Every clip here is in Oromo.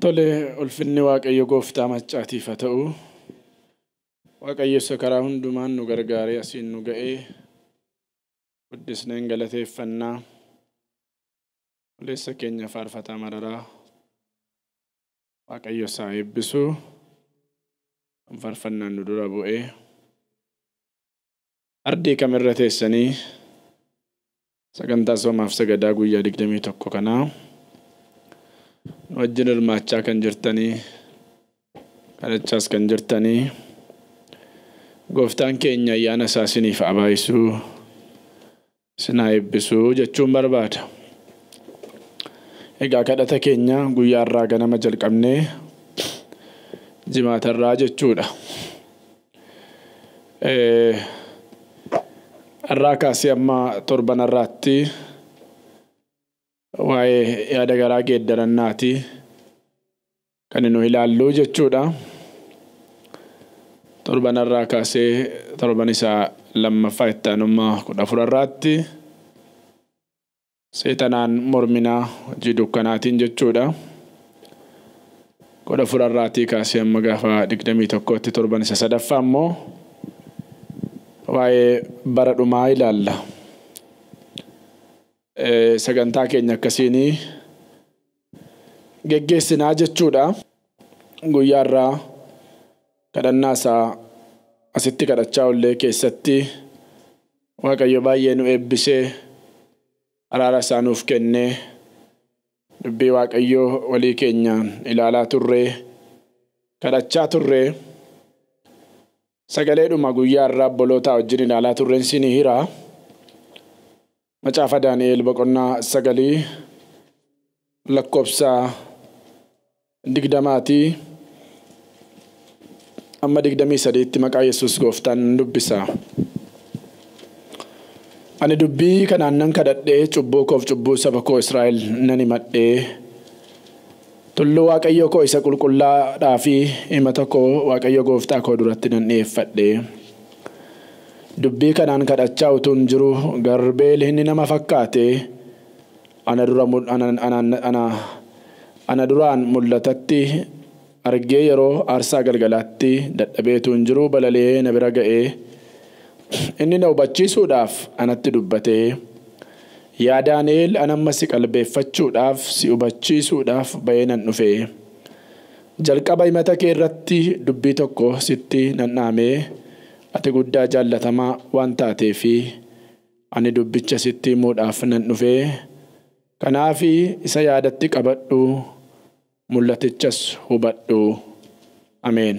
Tole ulfinni Waaqayyo gooftaa maccaatiif haa ta'u. Waaqayyossa karaa hundumaan nu gargaaree asiin nu ga'ee guddisneen galateeffannaa uleessa keenya faarfataa mararaa waaqayyo eebbisuu kan faarfannaan nu dura bu'ee ardii kamirra teessanii sagantaa soomaaf sagadaa guyyaa 21 kanaa. wajjin hirmaachaa kan jirtanii kadhachaas kan jirtanii gooftaan keenya ayyaana isaa isiniif abaayisuu sinaa eebbisuu jechuun barbaada. Egaa kadhata keenya guyyaa irraa nama jalqabnee jimaatarraa jechuudha. Irraa kaasee amma torbanarraatti. Waayee yaada garaa geeddarannaatii kan nu ilaallu jechuudha. Torbanarraa kaasee torban isaa lammaffaa itti aanummaa kudha afurarraatti seetanaan morminaa hojii dukkanaatiin jechuudha. Kudha afurarraatii kaasee gaafa digdamii tokkotti torban isa sadaffaa immoo waa'ee bara dhumaa ilaalla. Eh, sagantaa keenya akkasiin geggeessinaa jechuudha. Guyyaa irraa kadhannaa isaa asitti kadhachaa ollee keessatti waaqayyo baay'ee nu eebbisee araara isaa nuuf kennee dubbii waaqayyoo walii keenyaan ilaalaa turree kadhachaa turree sagalee dhuma guyyaa irraa abbolootaa wajjin ilaalaa turreen siinii hiraa. Macaafa Daani'el boqonnaa sagalii lakkoobsa digdamaatii amma digdamii sadiitti maqaa Yesuus gooftaan dubbisa. Ani dubbii kanaan nan kadhadhee cubbuu koof cubbuu saba koo Israa'el nan himadhee tulluu Waaqayyoo koo isa qulqullaadhaa fi himata koo Waaqayyo gooftaa koo duratti nan dhi'eeffadhe. Dubbii kanaan kadhachaa utuun jiru garbeel inni nama fakkaate ana duraan mul'atatti argee yeroo aarsaa galgalaatti dadhabeetuun jiru balalee na bira ga'ee inni na hubachiisuudhaaf anatti dubbatee yaa Daani'eel anamma si qalbeeffachuudhaaf si hubachiisuudhaaf bahee nan dhufe. Jalqaba himata kee irratti dubbii tokko sitti nan dhaamee. ati guddaa jaallatama waan taatee fi ani dubbichasitti himuudhaaf nan dhufee kanaaf isa yaadatti qabadhu mul'atichas hubadhu ameen.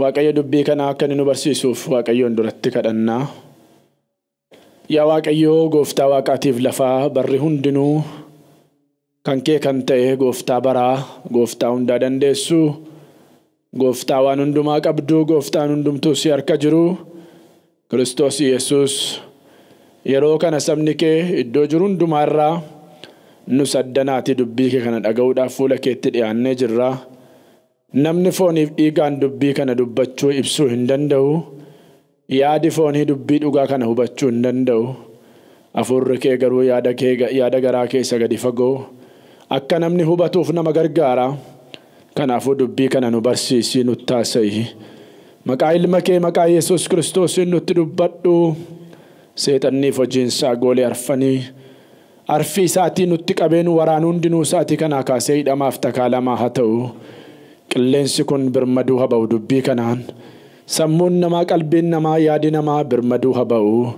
Waaqayyo dubbii kanaa akka nu barsiisuuf Waaqayyoon duratti kadhannaa. Yaa Waaqayyoo gooftaa waaqaatiif lafaa barri hundinuu kan kee kan ta'e gooftaa baraa gooftaa hundaa dandeessu. gooftaawaan hundumaa qabduu gooftaan hundumtuu si harka jiru kiristoos yesus yeroo kana sabni kee iddoo jiru hundumaarraa nu saddanaati dubbii kee kana dhaga'uudhaaf fuula keetti dhiyaannee jirra namni fooniif dhiigaan dubbii kana dubbachuu ibsuu hin danda'u yaadi foonii dubbii dhugaa kana hubachuu hin danda'u hafuurri kee garuu yaada garaa isa gadi fagoo akka namni hubatuuf nama gargaara. Kanaafuu dubbii kana nu barsiisii nutti taasa'i Maqaa ilma kee maqaa Yesuus kiristoos nutti dubbadhu. Seexanniif isaa goolee arfanii. Arfii isaatii nutti qabeen waraanuu hundinuu isaatii kanaa kaasee hidhamaaf takaalamaa haa ta'u. Qilleensi kun birmaduu haba'u dubbii kanaan. Sammuun namaa qalbiin namaa yaadi namaa birmaduu haba'u.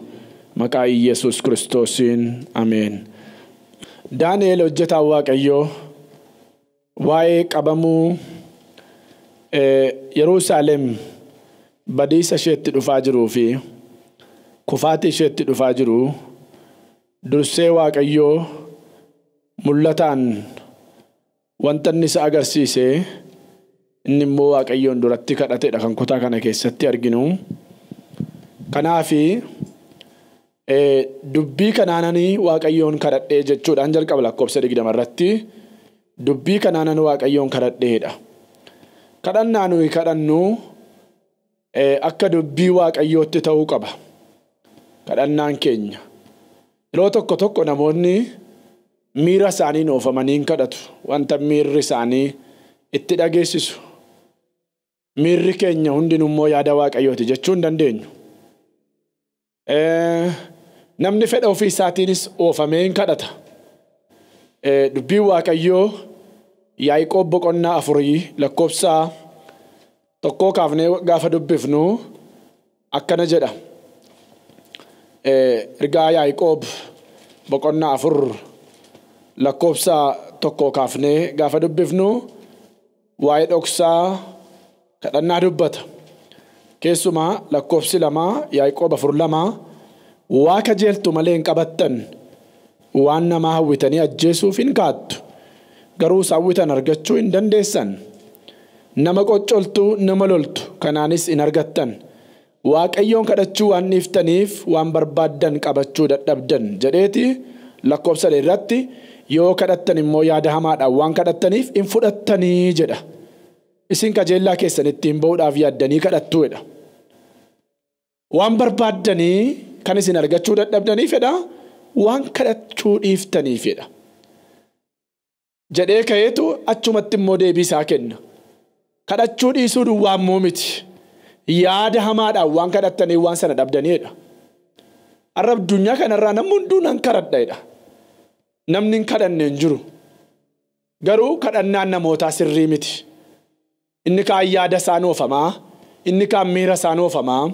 Maqaa Yesuus kiristoosiin Ameen. daani'el hojjetaa Waaqayyoo. waa'ee qabamuu eh, Yerusaalem badiisa isheetti dhufaa jiruu fi kufaati isheetti dhufaa jiru dursee Waaqayyoo mul'ataan wanta inni isa agarsiise inni immoo Waaqayyoon duratti kadhatedha kan kutaa kana keessatti arginu. Kanaafi eh, dubbii kanaananii Waaqayyoon kadhadhee jechuudhaan jalqaba lakkoofsa digdama irratti. dubbii kanaanan waaqayyoon kadhadheedha. Kadhannaa nuyi kadhannu e, akka dubbii waaqayyootti ta'uu qaba. Kadhannaan keenya. Yeroo tokko tokko namoonni miira isaaniin oofamanii hin kadhatu. Wanta miirri isaanii itti dhageessisu. Miirri keenya hundinummoo yaada waaqayyooti jechuu hin dandeenyu. E, namni fedha ofii isaatiinis oofamee hin kadhata. dubbii eh, waaqayyoo yaa'iqoob boqonnaa afurii lakkoobsaa tokkoo kaafnee gaafa dubbifnu akkana jedha. Ergaa eh, yaa'iqoob boqonnaa afur lakkoobsaa tokkoo kaafnee gaafa dubbifnu waa'ee dhoksaa kadhannaa dubbata. Keessumaa lakkoobsi lamaa yaa'iqoob afur lamaa waa kajeeltu malee hin qabattan. waan namaa hawwitanii ajjeesuuf hin kaattu garuu hawwitan argachuu hin dandeessan nama qoccoltuu nama loltu kanaanis hin argattan waaqayyoon kadhachuu waan dhiiftaniif waan barbaaddan qabachuu dadhabdan jedheeti lakkoofsa irratti yoo kadhattan immoo yaada hamaadhaan waan kadhattaniif hin fudhattanii jedha. Isin kajeellaa keessan ittiin ba'uudhaaf yaaddanii kadhattuudha. Waan barbaaddanii argachuu dadhabdanii waan kadhachuu dhiiftaniifidha. Jedhee ka'eetu achumatti immoo deebii isaa kenna. Kadhachuu dhiisuu duwwaa immoo miti. Yaada hamaadhaan waan kadhattanii waan sana dhabdaniidha. Har'a addunyaa kanarraa namni hunduu nan kadhadheedha. Namni hin jiru. Garuu kadhannaan namootaa sirrii miti. Inni kaan yaada isaan oofamaa, inni kaan miira isaan oofamaa,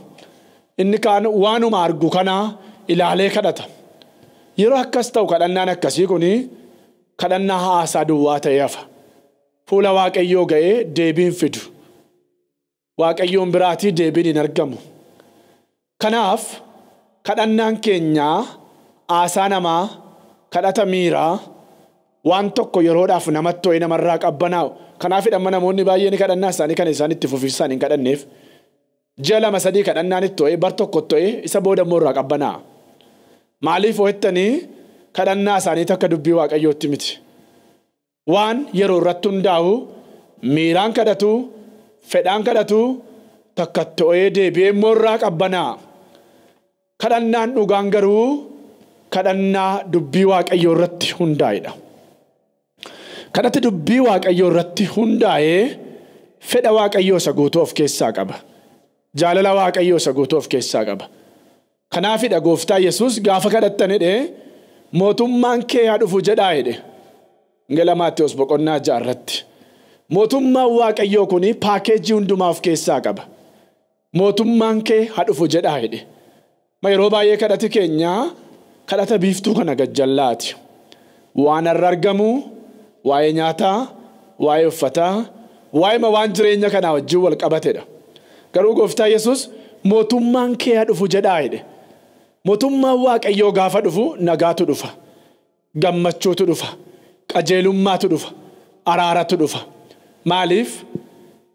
inni kaan waanuma argu kanaa ilaalee kadhata. Yeroo akkas ta'u kadhannaan akkasii kuni kadhannaa haasaa duwwaa ta'ee hafa. Fuula waaqayyoo ga'ee deebiin fidu. Waaqayyoon biraatii deebiin hin argamu. Kanaaf kadhannaan keenyaa haasaa namaa kadhata miiraa waan tokko yeroodhaaf namatti ho'e namarraa qabbanaa'u. Kanaafidhamma namoonni baay'een kadhannaa isaanii kan isaan itti fufiinsaan hin kadhanneef. Ji'a lama sadii kadhannaanitti itti ho'e bar tokko itti isa boodammoo irraa qabbanaa. Maaliif ho'ettanii kadhannaa isaanii takka dubbii waaqayyootti miti. Waan yeroo irratti hundaa'u miiraan kadhatu, fedhaan kadhatu, takka to'ee immoo irraa qabbanaa. Kadhannaan dhugaan garuu kadhannaa dubbii waaqayyoo irratti dha Kadhati dubbii waaqayyoo irratti hundaa'ee fedha waaqayyoo isa guutuu of keessaa qaba. Jaalala waaqayyoo isa guutuu of keessaa qaba. Kanaafidha gooftaa Yesuus gaafa kadhattan mootummaan kee haa dhufu jedhaa hidhe. Ngala Maatiyus boqonnaa jaarratti. Mootummaan Waaqayyoo kun paakeejii hundumaa of keessaa qaba. Mootummaan kee haa dhufu jedhaa hidhe. Ma yeroo baay'ee kadhati keenyaa kadhata biiftuu kana gajjallaati. Waan har'a argamu waa'ee nyaataa, waa'ee uffataa, waa'ee waan jireenya kanaa wajjin wal qabatedha. Garuu gooftaa Yesuus mootummaan kee haa dhufu jedhaa hidhe. mootummaan waaqayyoo gaafa dhufu nagaatu dhufa. Gammachuutu dhufa. Qajeelummaatu dhufa. Araaratu dhufa. Maaliif?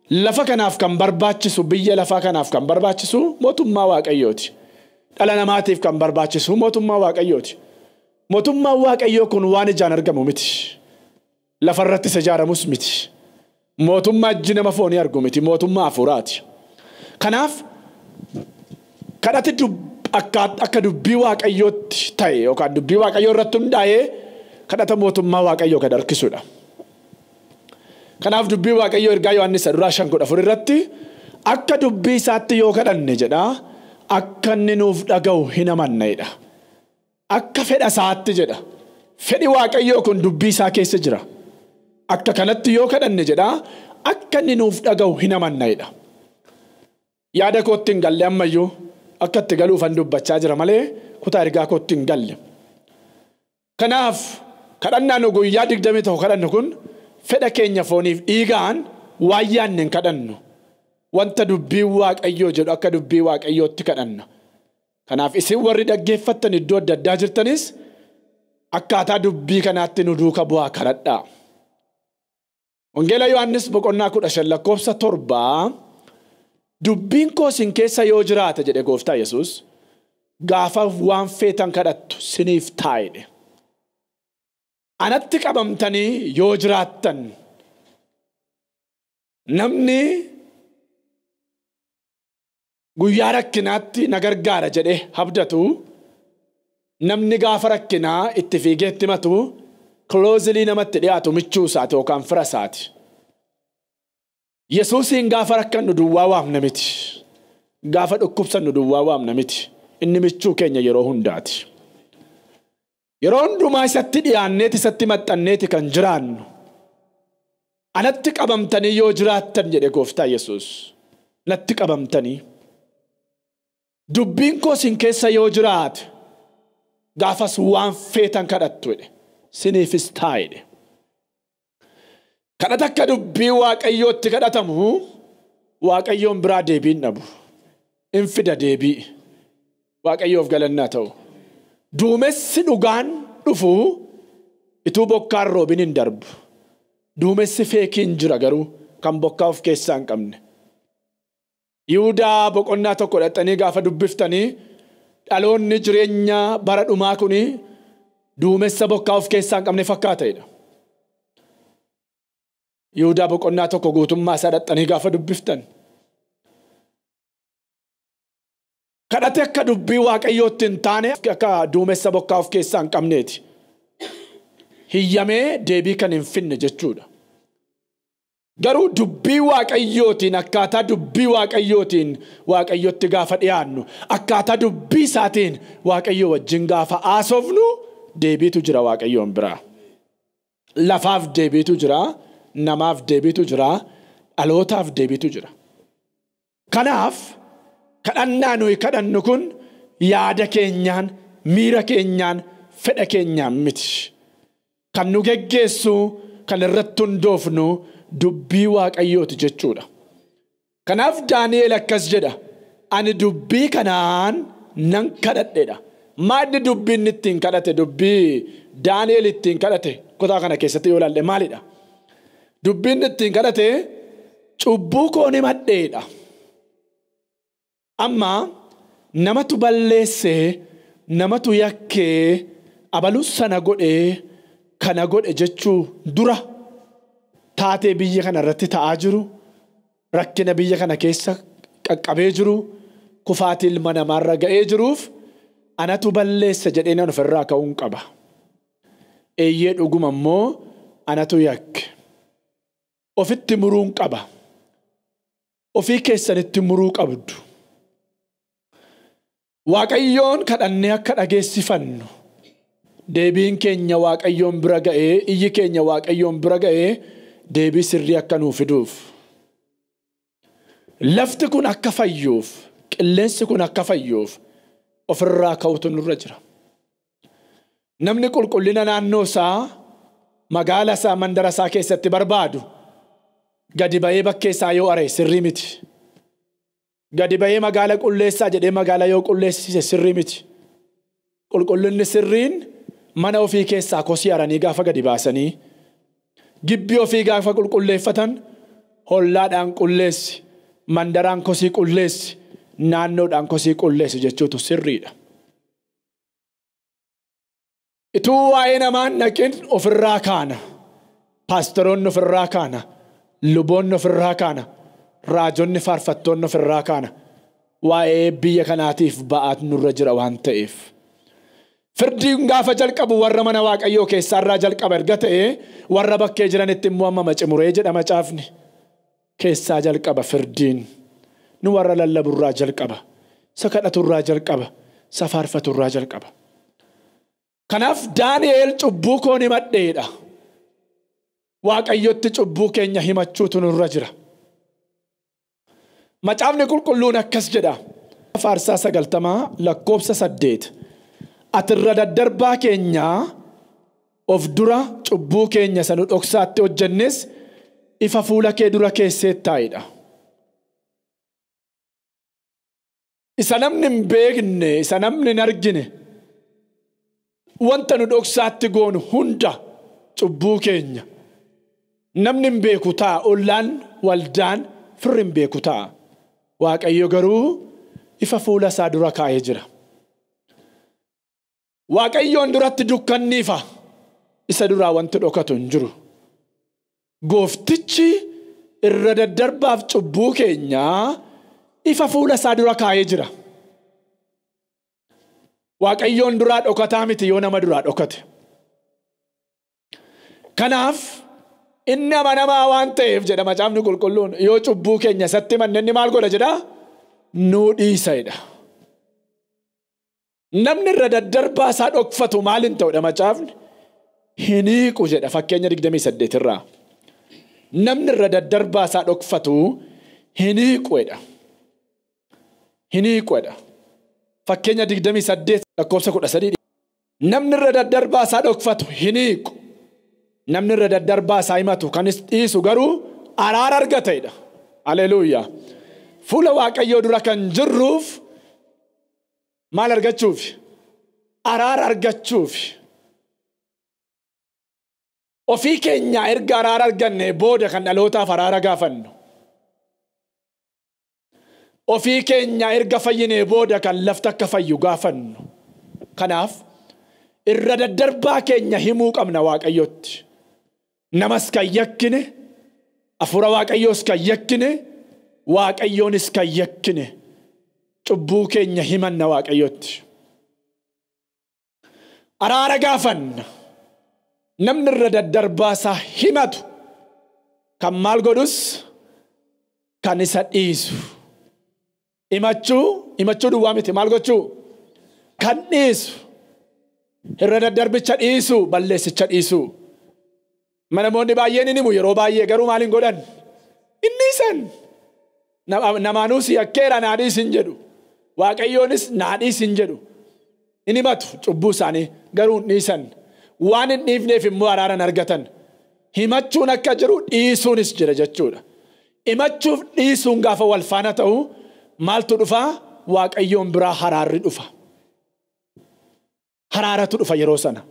Lafa kanaaf kan barbaachisu biyya lafaa kanaaf kan barbaachisu mootummaa waaqayyooti. Dhala namaatiif kan barbaachisu mootummaa waaqayyooti. Mootummaan waaqayyoo kun waan ijaan argamu miti. Lafarrattis ijaaramus miti. Mootummaa ijji nama foonii argu miti. Mootummaa afuuraati Kanaaf kadhati dubbii. akka dubbii waaqayyootti ta'e yookaan dubbii waaqayyoo irratti hundaa'ee kadhata mootummaa waaqayyoo gad harkisudha. Kanaaf dubbii waaqayyoo ergaa Yohaannis duraa shan kudha afur irratti akka dubbii isaatti yoo kadhanne jedha akka inni nuuf dhaga'u hin amanneedha. Akka fedha isaatti jedha. Fedhi waaqayyoo kun dubbii isaa keessa jira. Akka kanatti yoo kadhanne jedha akka inni nuuf dhaga'u hin amanneedha. Yaada kootti hin galle ammayyuu. Akkatti galuufan dubbachaa jira malee kutaa ergaa kootti hin galle. Kanaaf kadhannaan nu guyyaa digdamii tokko kadhannu kun fedha keenya fooniif dhiigaan waayyaan hin kadhannu. Wanta dubbii waaqayyoo jedhu akka dubbii waaqayyootti kadhanna. Kanaaf isin warri dhaggeeffattan iddoo adda addaa jirtanis akkaataa dubbii kanaatti nu duuka bu'aa kadhadhaa. Wangeela Yohaannis boqonnaa kudha shan lakkoofsa torbaa. Dubbiin koo sin keessa yoo jiraata jedhe gooftaa Yesuus gaafa waan feetan kadhattu siniif taa'edhe. Anatti qabamtanii yoo jiraattan namni guyyaa rakkinaatti na gargaara jedhe habdatu namni gaafa rakkinaa itti fiigeetti matu kiloozilii namatti dhiyaatu michuu yookaan fira saati. Yesuusiin gaafa rakkannu duwwaa waamna miti. Gaafa dhukkubsannu duwwaa waamna miti. Inni michuu keenya yeroo hundaati. Yeroo hundumaa isatti dhiyaanneeti isatti maxxanneeti kan jiraannu. Anatti qabamtanii yoo jiraattan jedhe gooftaa Yesuus. anatti qabamtanii. Dubbiin koo keessa yoo jiraate gaafas waan feetan kadhattu jedhe. Siniifis taa'e kadhatakka akka dubbii waaqayyootti kadhatamu waaqayyoon biraa deebiin dhabu in fida deebii of galannaa ta'u duumessi dhugaan dhufu ituu bokkaan roobin darbu duumessi feekiin jira garuu kan bokkaa of keessaa hin qabne yihudaa boqonnaa tokko dhaxxanii gaafa dubbiftanii dhaloonni jireenya bara dhumaa kun duumessa bokkaa of keessaa hin qabne fakkaateedha. Yihudaa boqonnaa tokko guutummaa isaa dhaxxanii gaafa dubbiftan. Kadhate akka dubbii waaqayyootti hin taane akka duumessa bokkaa of keessaa hin qabneeti. Hiyyamee deebii kan hin finne jechuudha. Garuu dubbii waaqayyootiin akkaataa dubbii waaqayyootiin waaqayyotti gaafa dhiyaannu akkaataa dubbii isaatiin waaqayyoo wajjin gaafa haasofnu deebiitu jira waaqayyoon biraa. Lafaaf deebiitu jira. namaaf deebitu jira. Dhalootaaf deebitu jira. Kanaaf kadhannaa nuyi kadhannu kun yaada keenyaan, miira keenyaan, fedha keenyaan miti. Kan nu geggeessu, kan irratti hundoofnu dubbii waaqayyooti jechuudha. Kanaaf Daani'eel akkas jedha. Ani dubbii kanaan nan kadhadheedha. Maalli dubbiinni ittiin kadhate dubbii Daani'eel ittiin kadhate kutaa kana keessatti yoo ilaalle maalidha? Dubbiin ittiin kadhate cubbuu kooni ni Amma namatu balleesse, namatu yakkee abalus sana godhee kana godhe jechuu dura taatee biyya kana irratti ta'aa jiru rakkina biyya kana keessa qaqqabee jiru kufaatii ilma namaarra ga'ee jiruuf anatu balleessa jedhee nan ofirraa ka'uun qaba. Eeyyee dhuguma immoo anatu yakke. ofitti muruun qaba. Ofii keessanitti muruu qabdu. Waaqayyoon kadhannee akka dhageessifannu deebiin keenya waaqayyoon bira ga'ee iyyi keenya waaqayyoon bira ga'ee deebii sirrii akka nuuf fiduuf. Lafti kun akka fayyuuf qilleensi kun akka fayyuuf ofirraa ka'utu nurra jira. Namni qulqullina naannoo isaa magaala saa mandara isaa keessatti barbaadu. Gadi ba'ee bakkeessaa yoo are sirrii miti. Gadi bahee magaala qulleessaa jedhee magaala yoo qulleessise sirrii miti. Qulqullinni sirriin mana ofii keessaa kosii aranii gaafa gadi baasanii gibbii ofii gaafa qulqulleeffatan hollaadhaan qulleessi mandaraan kosii qulleessi naannoodhaan kosii qulleessi jechuutu sirriidha. Ituu waa'ee namaan dhaqin ofirraa kaana. Paastoroonni ofirraa kaana. luboonni ofirraa kaana. Raajonni faarfattoonni ofirraa kaana. Waa'ee biyya kanaatiif ba'aat nurra jira waan ta'eef. Firdiin gaafa jalqabu warra mana Waaqayyoo keessaarraa jalqaba erga ta'ee warra bakkee jiranitti immoo hammama cimuree jedhama Keessaa jalqaba firdiin. Nu warra lallaburraa jalqaba. Isa kadhaturraa jalqaba. Isa faarfaturraa jalqaba. Kanaaf Daani'eel cubbuu koon himadheedha. waaqayyotti cubbuu keenya himachuutu nurra jira. Macaafni qulqulluun akkas jedha. Faarsaa sagaltamaa lakkoobsa saddeet. Atirra daddarbaa keenyaa of dura cubbuu keenya sanu dhoksaatti hojjennes ifa fuula kee dura keessee taa'edha. Isa namni hin beekne, isa namni hin argine, wanta nu dhoksaatti goonu hunda cubbuu keenya. namni hin beeku ta'a ollaan waldaan firri hin beeku ta'a. Waaqayyo garuu ifa fuula isaa dura kaa'ee jira. Waaqayyoon duratti dukkanniifa isa duraa wanti dhokatu hin jiru. Gooftichi irra daddarbaaf cubbuu keenyaa ifa fuula isaa dura kaa'ee jira. Waaqayyoon duraa dhokataa miti yoo nama duraa dhokate. Kanaaf. inni amanamaa waan ta'eef jedha macaafni qulqulluun yoo cubbuu keenya satti manneen maal godha jedha nuu dhiisaidha. Namni irra daddarbaa dhokfatu maal hin ta'udha macaafni? Hiniiqu jedha fakkeenya Namni irra daddarbaa isaa dhokfatu hiniiquedha. Hiniiquedha. Fakkeenya 28 lakkoofsa 13. Namni irra daddarbaa isaa dhokfatu hiniiqu. namni irra daddarbaa isaa himatu kan dhiisu garuu araara argatedha. Aleluuyaa. Fuula Waaqayyoo dura kan jirruuf maal argachuuf? Araara argachuuf. Ofii keenya erga araara arganne booda kan dhalootaaf araara gaafannu. Ofii keenya erga fayyinee booda kan laftakka akka fayyu gaafannu. Kanaaf irra daddarbaa keenya himuu qabna Waaqayyotti. namas kan yakkine afuura waaqayyoos kan yakkine waaqayyoonis kan yakkine cubbuu keenya himanna waaqayyootti. Araara gaafanna namni irra daddarbaa himatu kan maal godhus kan isa dhiisu. Himachuu imachuu duwwaa miti maal kan dhiisu irra daddarbicha dhiisu balleessicha dhiisu. namoonni baay'een inni muu yeroo baay'ee garuu maalin godhan inni isan namaanuus yakkeera naadhii sin jedhu waaqayyoonis naadhii sin jedhu inni matu cubbuu isaanii garuu dhiisan waan in dhiifneef immoo haraaran argatan himachuun akka jiru dhiisuunis jira jechuudha himachuuf dhiisuun gaafa wal faana ta'u maaltu dhufaa waaqayyoon biraa haraarri dhufa haraaratu dhufa yeroo sana.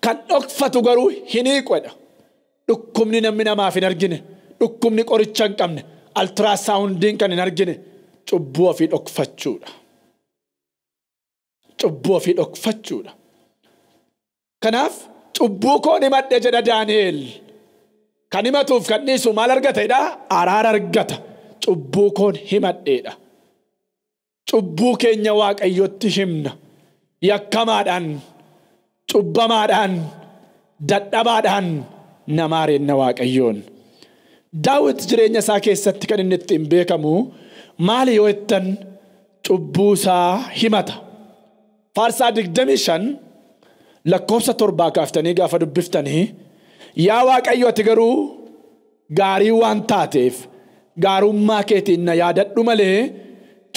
kan dhokfatu garuu hin hiiqwedha. dhukkubni namni namaaf hin argine dhukkubni qoricha hin qabne altiraasawundiin kan hin argine cubbuu ofii dhokfachuudha. Cubbuu ofii dhokfachuudha. Kanaaf cubbuu koo ni madde jedha Daani'eel. Kan himatuuf kan dhiisu maal argatedha? Araara argata. Cubbuu koon himadheedha. Cubbuu keenya waaqayyootti himna. Yakkamaadhaan cubbamaadhaan dadhabaadhaan namaa reenna waaqayyoon. Daawit jireenya isaa keessatti kan inni ittiin beekamu maali yoo ittan cubbuu isaa himata. Faarsaa digdamii shan lakkoofsa torbaa kaaftanii gaafa dubbiftanii yaa waaqayyo ati garuu gaarii waan taateef gaarummaa keetiin na yaadadhu malee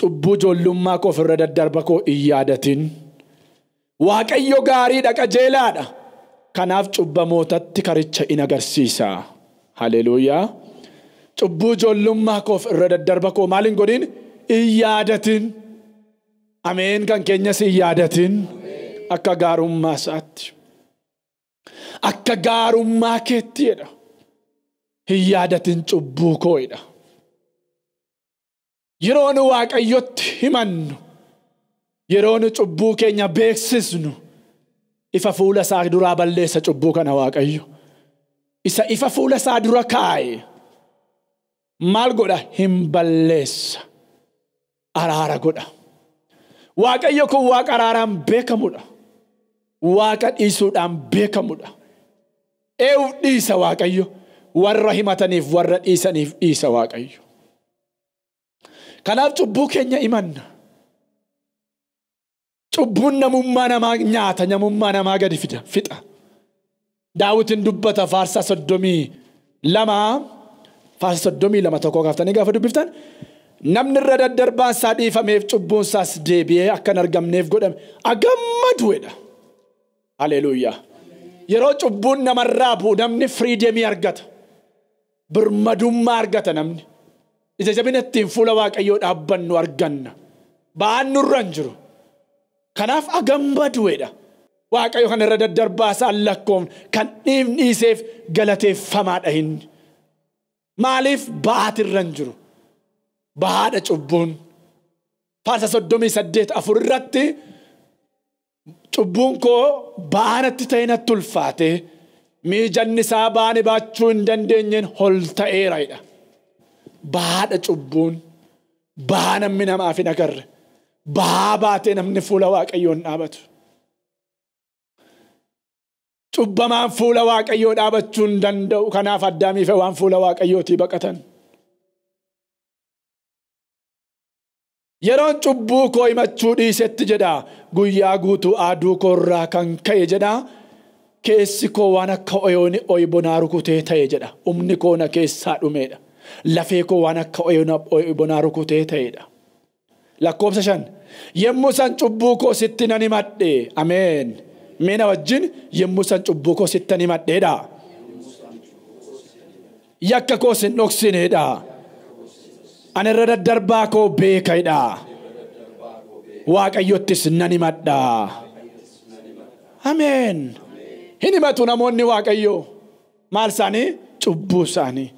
cubbuu ijoollummaa koofirra daddarba koo hin yaadatin. waaqayyo gaariidha qajeelaadha. Kanaaf cubbamootatti karicha in agarsiisa. Haleluuyaa. Cubbuu ijoollummaa koof irra daddarba koo maaliin godhin? In yaadatin. Ameen kan keenyas in yaadatin. Akka gaarummaa saatti. Akka gaarummaa keettiidha. Hin yaadatin cubbuu koo'idha. Yeroon waaqayyotti himannu. yeroo cubbuu keenya beeksisnu ifa fuula saa duraa balleessa cubbuu kana waaqayyo isa ifa fuula saa dura kaa'e maal godha hin balleessa araara godha waaqayyo kun waaqa araaraan beekamudha waaqa dhiisuudhaan beekamudha eeuf dhiisa waaqayyo warra himataniif warra dhiisaniif dhiisa waaqayyo kanaaf cubbuu keenya imanna Cubbuun namummaa namaa nyaata, namummaa namaa gadi fixa. Daawwitiin dubbata faarsaa soddomii lama faarsaa soddomii lama tokko gaafa dubbiftan namni irra daddarbaan saa dhiifameef cubbuun deebi'ee akka hin argamneef godhame agammaduudha. Haleluuyaa. Yeroo cubbuun namarraa bu'u namni firiidemii argata. Birmadummaa argata namni. Ija ittiin fuula Waaqayyoo dhaabbannu arganna. Ba'aan nurra hin jiru. Kanaaf hagam badu'edha. Waaqayyo kan irra daddarbaasaan lakkoofne kan dhiifni dhiiseef galateeffamaadha inni. Maaliif ba'aatirra jiru? Bahaadha cubbuun. farsa soddomii saddeet afur irratti cubbuun koo baanatti ta'e natti ulfaatee miijanni isaa baane baachuu hin dandeenyeen hol ta'eera cubbuun. baana minamaafin hin agarre. bahaa baatee namni fuula waaqayyoon dhaabatu. Cubbamaan fuula waaqayyoo dhaabachuun danda'u. Kanaaf addaamiif waan fuula waaqayyootii baqatan. Yeroon cubbuu koo himachuu dhiisetti jedha guyyaa guutuu aduu koo irraa kan ka'e jedha. Keessi koo waan akka oyoon oyibonaa rukutee ta'e jedha. umni koo na keessaa dhumeedha. Lafee koo waan akka oyibonaa rukutee ta'eedha. lakkoobsa shan yommuu isaan cubbuu koo sitti nan himadhe ameen meena wajjin yommuu isaan cubbuu koo sitti nan himadheedha yakka koosin hin dhoksineedha ani irra daddarbaa koo beekaydha waaqayyottis nan himadha ameen hin himatu namoonni waaqayyo maal isaanii cubbuu isaanii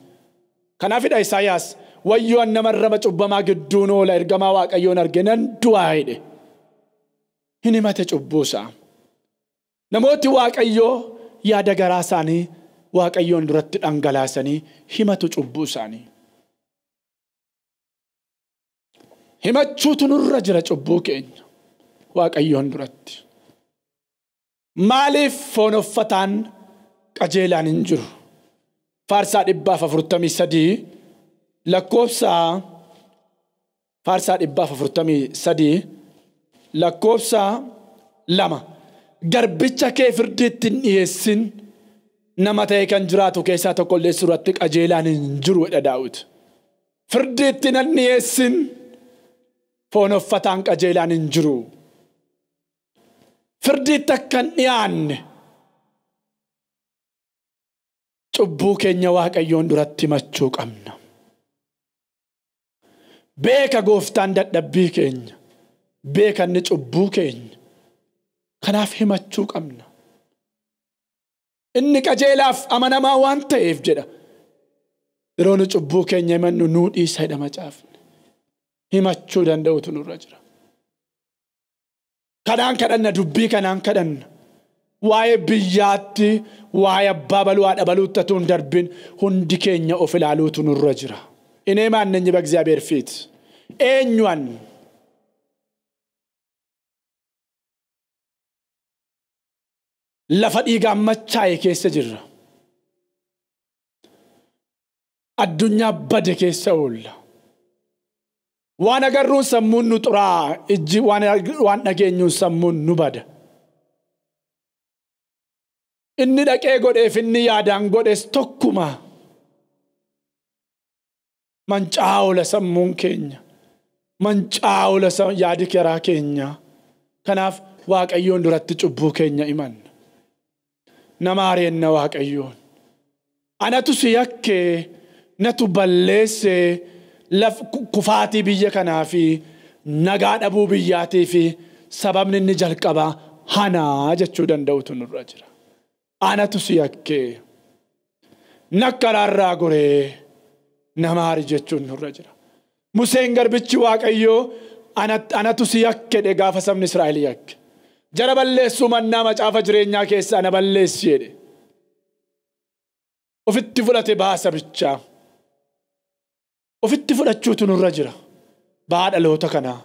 kanaafidha isaayaas. wayyoon namarraba cubbamaa gidduun oola ergamaa waaqayyoon arginan du'aa hidhe. Hin himate cubbuusaa. Namooti waaqayyoo yaada garaa isaanii waaqayyoon duratti dhangalaasanii himatu cubbuu isaanii. Himachuutu jira cubbuu keenya waaqayyoon duratti. Maaliif foon uffataan qajeelaan hin jiru? Faarsaa dhibbaaf afurtamii sadii lakkoobsa faarsaa dhibbaaf sadii lama garbicha kee firdiitti hin dhiyeessin nama ta'e kan jiraatu keessaa tokko illee suuratti qajeelaan hin jiru jedha daawit. Firdiitti nan dhiyeessin foonoffataan qajeelaan hin jiru. Firdiitti akka hin dhiyaanne cubbuu keenya waaqayyoon duratti himachuu qabna. beeka gooftaan dadhabbii keenya beekanni cubbuu keenya kanaaf himachuu qabna inni qajeelaaf amanamaa waan ta'eef jedha yeroo cubbuu keenya himannu nuu dhiisa jedha macaafne himachuu danda'utu tunurra jira kanaan kadhanna dubbii kanaan kadhanna waa'ee biyyaatti waa'ee abbaa baluu haadha tun darbin hundi keenya of ilaaluutu nurra jira. እኔ ማነኝ በእግዚአብሔር ፊት ኤኟን ለፈ ዲጋ መቻ ኬሰ ጅራ አዱኛ በደ ኬሰ ውል ዋን አገሩን ሰሙን ኑ ጡራ እጅ በደ እኒ ደቄ ጎዴፍ እኒ ያዳን ጎዴስ ቶኩማ mancaa'ula sammuun keenya mancaa'ula yaadi karaa keenya kanaaf waaqayyoon e duratti cubbuu keenya imanna nama areenna waaqayyoon e anatu yakkee natu balleesse kufaatii biyya kanaa fi nagaa dhabuu biyyaatii fi sababni inni hanaa jechuu danda'utu nurra jira anatu si yakkee nakkaraarraa goree. nama haari jechuun nurra jira. Museen garbichi Waaqayyoo anatu si gaafa sabni Israa'el yakke. Jara balleessuu mannaa macaafa jireenyaa keessa ana balleessi Ofitti fudhate baasa bichaa. Ofitti fudhachuutu nurra jira. Baa dhaloota kanaa.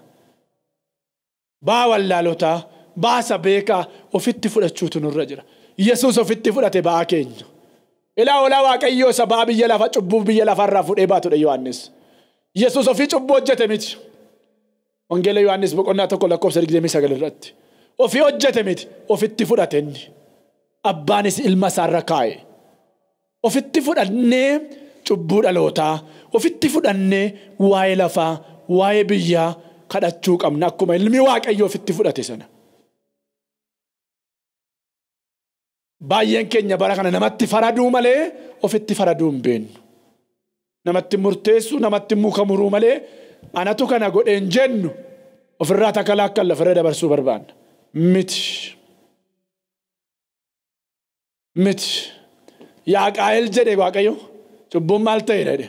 Baa wallaalotaa. Baasa beekaa ofitti fudhachuutu nurra jira. Yesuus ofitti fudhate ba'aa keenya. ilaawulaa waaqayyoo isa ba'a biyya lafa cubbuu biyya lafarraa fuudhee baatudha Yohaannis. Yesuus ofii cubbuu hojjete miti. Wangeela Yohaannis boqonnaa tokko lakkoofsa digdamii sagal irratti. Ofii hojjete miti ofitti fudhate Abbaanis ilma isaarra kaa'e. Ofitti fudhannee cubbuu dhalootaa, ofitti fudhannee waa'ee lafaa, waa'ee biyyaa kadhachuu qabna akkuma ilmi waaqayyoo ofitti fudhate sana. baayyeen keenya bara kana namatti faraduu malee ofitti faraduu hin beennu. Namatti murteessu namatti muka muruu malee anatu kana godheen jennu ofirraa takalaa akka dabarsuu barbaanna. Miti. Miti. Yaa qaa'el jedhe waaqayyo cubbuun maal ta'e jedhe.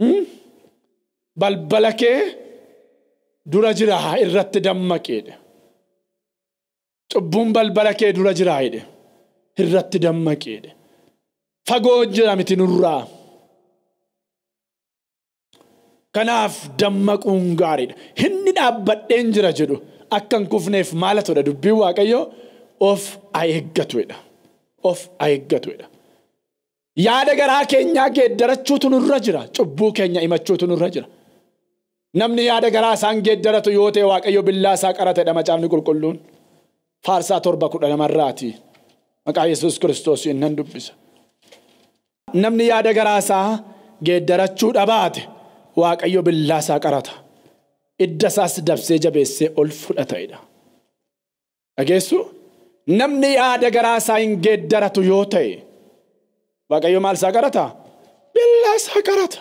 Hmm? Balbala kee dura jiraa irratti dammaqee jedhe. Cubbuun balbala kee dura jiraa irratti dammaqeedha. Fagoo jira miti nurraa. Kanaaf dammaquun gaariidha. Hinni dhaabbadheen jira jedhu akka kufneef maalatudha dubbiin waaqayyo of haa Of Yaada garaa keenyaa geeddarachuutu nurra jira. Cubbuu keenya himachuutu nurra jira. Namni yaada garaa isaan geeddaratu yoo ta'e waaqayyo billaa isaa qaratedha macaafni qulqulluun. Faarsaa torba kudha lamarraati. Maqaa Yesuus Kiristoos nan dubbisa. Namni yaada garaasaa geeddarachuu dhabaate Waaqayyo billaasaa qarata. Idda isaas dabsee jabeessee ol fudhatedha. Dhageessu namni yaada garaasaa hin geeddaratu yoo ta'e Waaqayyo maal qarata? Billaasaa qarata.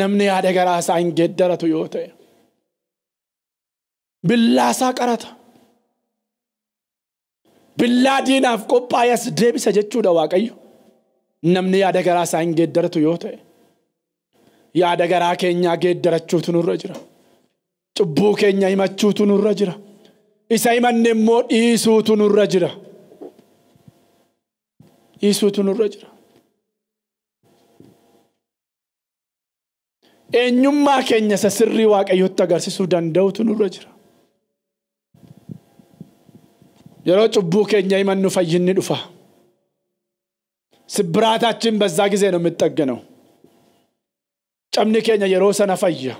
Namni yaada garaasaa hin geeddaratu yoo ta'e billaasaa qarata. Billaa diinaaf as deebisa jechuudha waaqayyo. Namni yaada garaa isaa hin geeddaratu yoo ta'e yaada garaa keenyaa geeddarachuutu nurra jira. Cubbuu keenya himachuutu nurra jira. Isa himanne immoo dhiisuutu nurra jira. nurra jira. Eenyummaa keenya sirrii waaqayyotti agarsiisuu danda'utu nurra jira. yeroo cubbuu keenya himannu fayyinni dhufa sibbiraataachin bezzaa gizee no mittaggenaw cabni keenya yeroo sana fayya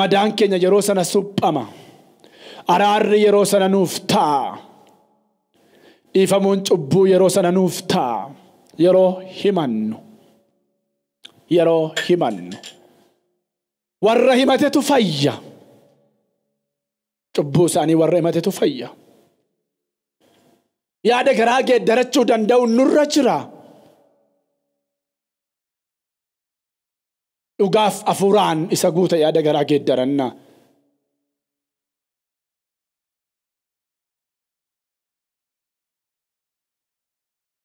madaan keenya yeroo sana suphama araarri yeroo sana nuuf ta'a dhiifamuun cubbuu yeroo sana nuuf ta'a yeroo himannu yeroo himannu warra himatetu fayya cubbuu isaanii warra himatetu fayya yaada garaa geeddarachuu danda'u nurra jira. Dhugaaf afuuraan isa guuta yaada garaa geeddarannaa.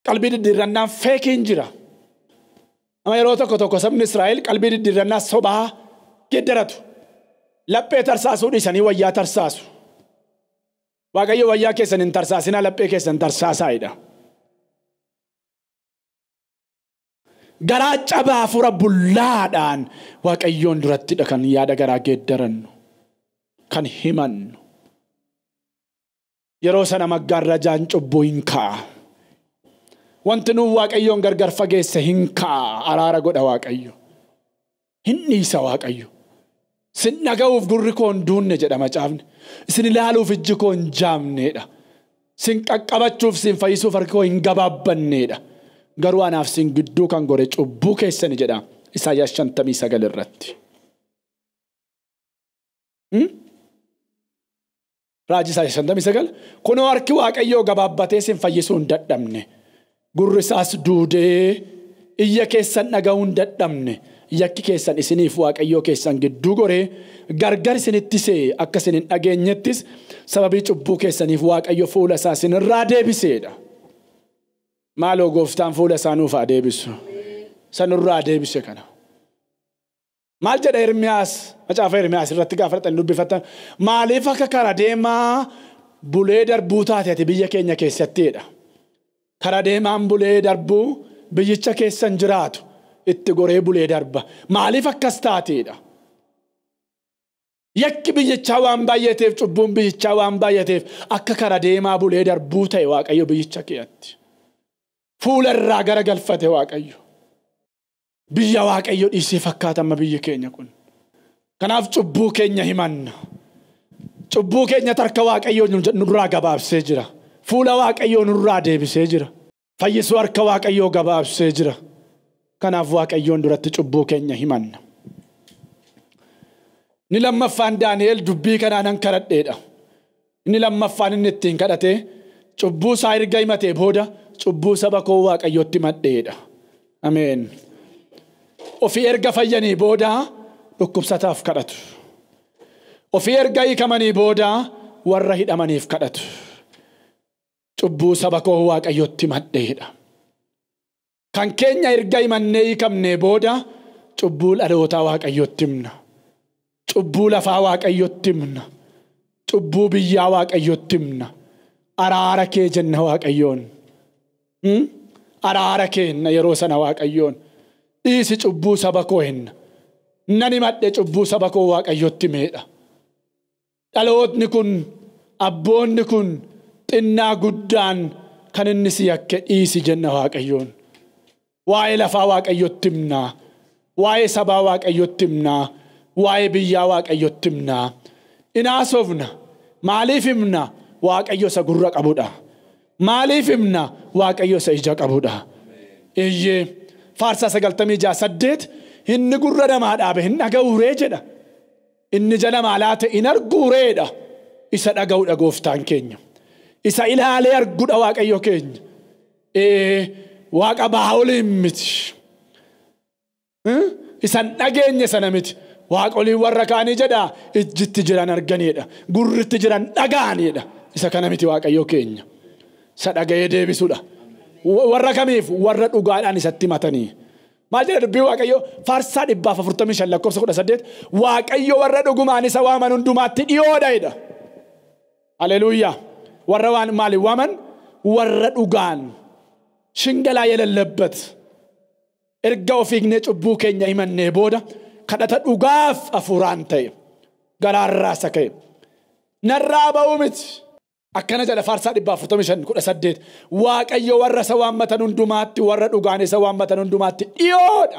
Qalbii diddiirrannaan feekiin jira. Nama yeroo tokko tokko sabni Israa'el qalbii diddiirrannaa sobaa geeddaratu. Laphee tarsaasuu dhiisanii wayyaa tarsaasu. waaqayyo wayyaa keessan hin tarsaasinaa laphee keessan tarsaasaa'idha. Garaa cabaa fura bullaadhaan waaqayyoon durattidha kan yaada garaa geeddarannu kan himannu. Yeroo sana maggaan rajaan cubbuu hin ka'a. Wanti nuun waaqayyoon gargar fageesse hin ka'a. Araara godha waaqayyo. Hin dhiisa waaqayyo. Sin dhaga'uuf gurri koo hin duunne jedha macaafni. Sin ilaaluuf ijji hin jaamneedha. Sin qaqqabachuuf sin fayyisuuf harki koo hin gabaabbanneedha. Garuu anaaf sin gidduu kan gore cubbuu keessani jedha Isaayyaa shantamii sagal irratti. Hmm? Raajii shantamii sagal kunoo harki Waaqayyoo gabaabbatee sin fayyisuu hin dadhabne. Gurri isaas duudee iyya keessan dhaga'uu hin dadhabne. yakki keessan isiniif waaqayyoo keessan gidduu goree gargar isinittise akka sinin dhageenyettis sababii cubbuu keessaniif waaqayyo fuula isaa isinirraa deebiseedha. Maaloo gooftaan fuula isaa nuufaa deebisu. Sanurraa deebise kana. Maal jedha Hirmiyaas? Hirmiyaas irratti dubbifattan maaliif akka kara deemaa bulee darbuu taate ati biyya keenya keessattiidha. Kara deemaan bulee darbuu biyyicha keessan jiraatu. itti goree bulee darba. Maaliif akkas taateedha? Yakki biyyichaa waan baay'ateef cubbuun biyyichaa waan baay'ateef akka kara deemaa bulee darbuu ta'e Waaqayyo biyyicha keeyyatti. Fuula irraa gara galfate Waaqayyo. Biyya Waaqayyo dhiisee fakkaata biyyi keenya kun. Kanaaf cubbuu keenya himanna. Cubbuu keenya harka waaqayyo nurraa gabaabsee jira. Fuula waaqayyo nurraa deebisee jira. Fayyisuu harka Waaqayyoo gabaabsee jira. Kanaaf Waaqayyoon duratti cubbuu keenya himanna. Ni lammaffaan Daani'eel dubbii kanaanan kadhadheedha. Inni lammaffaan inni ittiin kadhate cubbuu isaa erga himatee booda cubbuu saba koo Waaqayyootti madheedha. Ameen. Ofii erga fayyanii booda dhukkubsataaf kadhatu. Ofii erga hiikamanii booda warra hidhamaniif kadhatu. Cubbuu saba koo waaqayyotti madheedha. Kan keenya erga himannee hiikamne booda cubbuu dhaloota waaqayyootti himna. Cubbuu lafaa waaqayyootti himna. Cubbuu biyyaa waaqayyootti himna. Araara kee jenna waaqayyoon. Hmm? Araara keenna yeroo sana waaqayyoon. Dhiisi cubbuu saba koo henna. Nan madhe cubbuu saba koo waaqayyootti meedha. Dhalootni kun abboonni kun xinnaa guddaan kan inni yakke dhiisi jenna waaqayyoon. waa'ee lafaa waaqayyotti himnaa waa'ee sabaa waaqayyotti himnaa waa'ee biyyaa waaqayyotti himnaa inaasofna maaliif himna waaqayyo isa gurra qabudha maaliif himna waaqayyo isa ija qabudha iyyee faarsaa sagaltamii ja'a saddeet inni gurra namaa dhaabe hin dhaga'uuree jedha inni jala maalaa ta'e hin arguureedha isa dhaga'udha gooftaan keenya isa ilaalee arguudha waaqayyo keenya ee waaqa baa'oliin miti hm? isan dhageenye sana miti waaqoliin warra kaanii jedhaa ijjitti jiran arganiidha gurritti jiran dhaga'aniidha isa kana miti waaqayyoo keenya isa dhagaye deebisudha warra kamiif warra dhugaadhaan isatti matanii. Maal jedha dubbii Waaqayyoo faarsaa dhibbaaf afurtamii shan lakkoofsa kudha saddeet Waaqayyo warra dhugumaan isa waaman hundumaatti dhiyoodha jedha. Haleluuyaa. Warra waan maali waaman warra dhugaan ሽንገላ የሌለበት እርገው ፊግነ ጭቡ ኬኛ ይመኔ ቦደ ከደተ ዱጋፍ አፉራንተ ገራራ ሰከ ነራ በውምት አከነ ጀለ ፋርሳ ዲባ ፍቶም ሸን ኩደ ዋቀዮ ወረ ሰው አመተን እንዱማት ወረ ዱጋኔ ሰው አመተን ዲዮዳ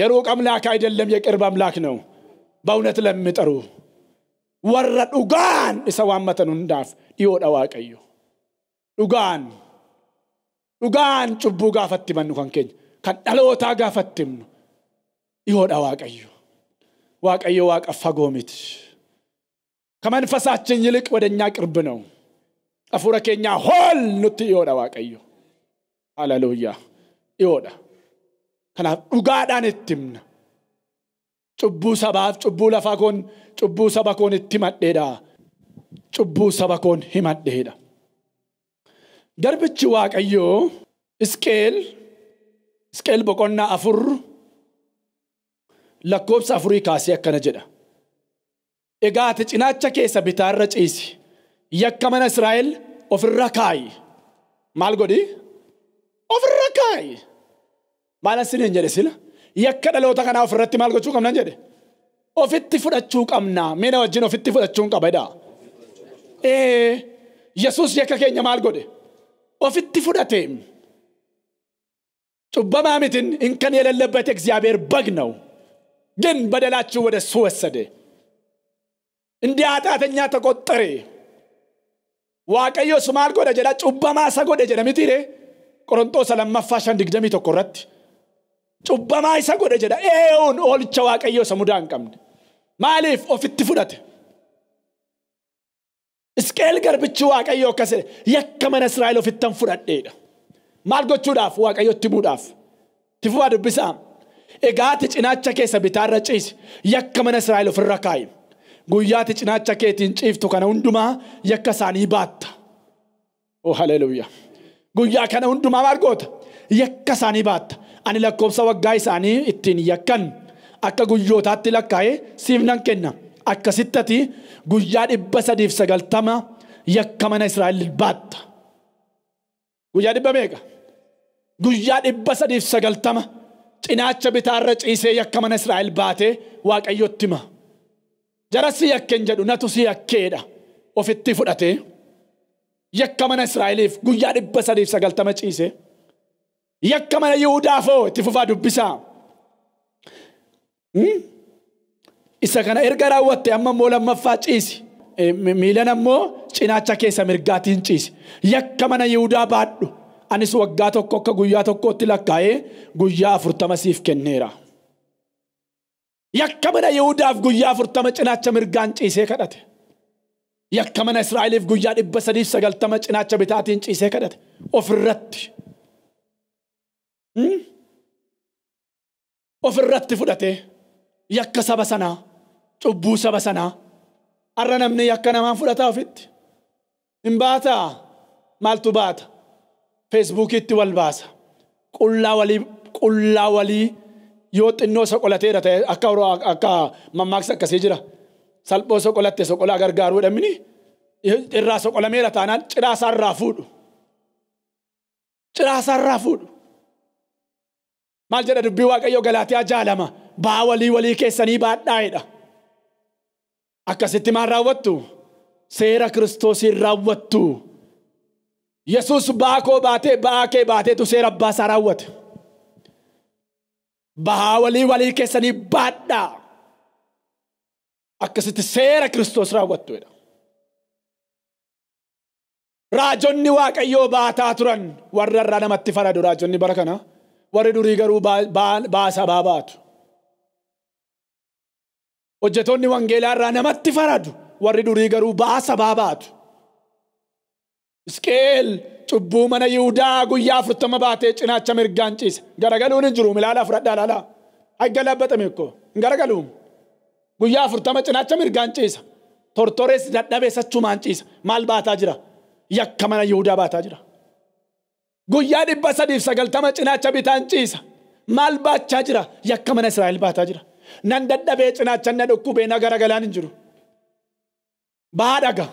የሩቅ አምላክ አይደለም የቅርብ አምላክ ነው በእውነት ለሚጠሩ ወረ ዱጋን ሰው አመተን እንዳፍ ዲዮዳ ዋቀዮ ዱጋን dhugaan cubbuu gaafatti mannu kan keenya kan dhalootaa gaafattimnu dhihoodha waaqayyo waaqayyo waaqa fagoo miti fasaachin yiliq ከመንፈሳችን ይልቅ ወደ እኛ ቅርብ ነው አፉረ ኬኛ ሆል ኑት ይሆዳ ዋቀዮ ሃሌሉያ cubbuu sabaaf cubbuu lafaa ጩቡ cubbuu saba ለፋኮን itti ሰበኮን cubbuu saba ሰበኮን himadheedha. Garbichi Waaqayyoo Isqeel Isqeel boqonnaa afur lakkoobsa afurii kaasee akkana jedha. Egaa ati cinaacha keessa bitaarra ciisi. Yakka mana Israa'el ofirra kaayi. Maal godhi? Ofirra kaayi. Maal asiniin jedhe sila? Yakka dhaloota kanaa ofirratti maal gochuu qabnan jedhe? Ofitti fudhachuu qabna. Meena wajjin ofitti fudhachuun qaba jedhaa. Ee, yesus yakka keenya maal godhe? ኦፊት ፉደቴ ጩበማ እንከን የሌለበት እግዚአብሔር በግ ነው ግን በደላችሁ ወደ እሱ ወሰደ እንዲህ አጣተኛ ተቆጠረ ዋቀዮ ሱማል ጎደ ጀዳ ጩበማ ሰጎደ ጀደ ምትሬ ለመፋሻን ድግደሚ ተኮረት ጩበማ ይሰጎደ ኤውን ኦልቸ ዋቀዮ ሰሙዳ አንቀምድ ማሊፍ ኦፊት ፉደቴ Isqeel garbichi waaqayyo akkas yakka mana Israa'el ofittan fudhadheedha. Maal gochuudhaaf waaqayyotti buudhaaf. Tifuu dubbisaa. Egaati ati cinaacha keessa bitaarra ciisi. Yakka mana Israa'el ofirra kaa'i. Guyyaa ati cinaacha keetiin ciiftu kana hundumaa yakka isaanii baatta. Oh haleluuyaa. Guyyaa kana hundumaa maal goota? Yakka isaanii baatta. Ani lakkoobsa waggaa isaanii ittiin yakkan akka guyyootaatti lakkaa'ee siif nan kenna. akkasittati guyyaa dhibba sadiif sagaltama yakka mana Israa'el baatta. Guyyaa dhibba meeqa? Guyyaa dhibba sadiif sagaltama cinaacha bitaarra ciisee yakka mana Israa'el baatee waaqayyotti hima. Jara si yakkeen jedhu natu si yakkeedha ofitti fudhatee yakka mana Israa'eliif guyyaa dhibba sadiif sagaltama ciisee yakka mana Yihuudaafoo itti fufaa dubbisaa. isa kana erga raawwatte amma immoo lammaffaa ciisi miilan ammoo cinaacha keessa mirgaatiin ciisi yakka mana yihudaa baadhu anis waggaa tokko akka guyyaa tokkootti lakkaa'ee guyyaa afurtama siif kenneera. Yakka mana Yihudaaf guyyaa afurtama cinaacha mirgaan ciisee kadhate. Yakka mana Israa'eliif guyyaa dhibba sadiif sagaltama cinaacha bitaatiin ciisee kadhate. Ofirratti. Ofirratti fudhatee yakka saba sanaa. cubbuu saba sanaa har'a namni yakka namaan fudhataa ofitti hin baataa maaltu baata feesbuukiitti wal baasa qullaa walii qullaa walii yoo xinnoo isa qolateedha ta'e akka horoo akka mammaaksa akkasii jira salphoo isa qolatte gargaaruu dhamini irraa isa taanaan ciraa isaarraa fuudhu ciraa isaarraa fuudhu maal jedha dubbii waaqayyoo galaatiyaa jaalama baa walii walii keessanii baadhaa'edha. Akkasitti maan raawwattu? Seera kiristoosii raawwattu. Yesuus baakoo baatee baakee kee baateetu seera baasaa raawwate. Bahaa walii walii keessanii baadhaa. Akkasitti seera kiristoos raawwattuudha. Raajonni Waaqayyoo baataa turan warra irraa namatti faradu raajonni bara kana warri durii garuu baasaa baa baatu. hojjetoonni wangeelaa irraa namatti faradu warri durii garuu baasa baabaatu. baatu. Isqeel cubbuu mana Yihudaa guyyaa afurtama baatee cinaacha mirgaan ciise garagaluun hin jiru ilaala fudhadhaa ilaalaa hagga labbatame koo hin garagaluun guyyaa afurtama cinaacha mirgaan ciisa tortorees dadhabee sachumaan ciisa maal baataa jira yakka mana Yihudaa baataa jira. Guyyaa dhibba sadiif sagaltama cinaacha bitaan ciisa maal baachaa jira yakka mana Israa'el baataa jira. nan dadhabee cinaachan na dhukkubee na garagalaan hin jiru. Baadhaga.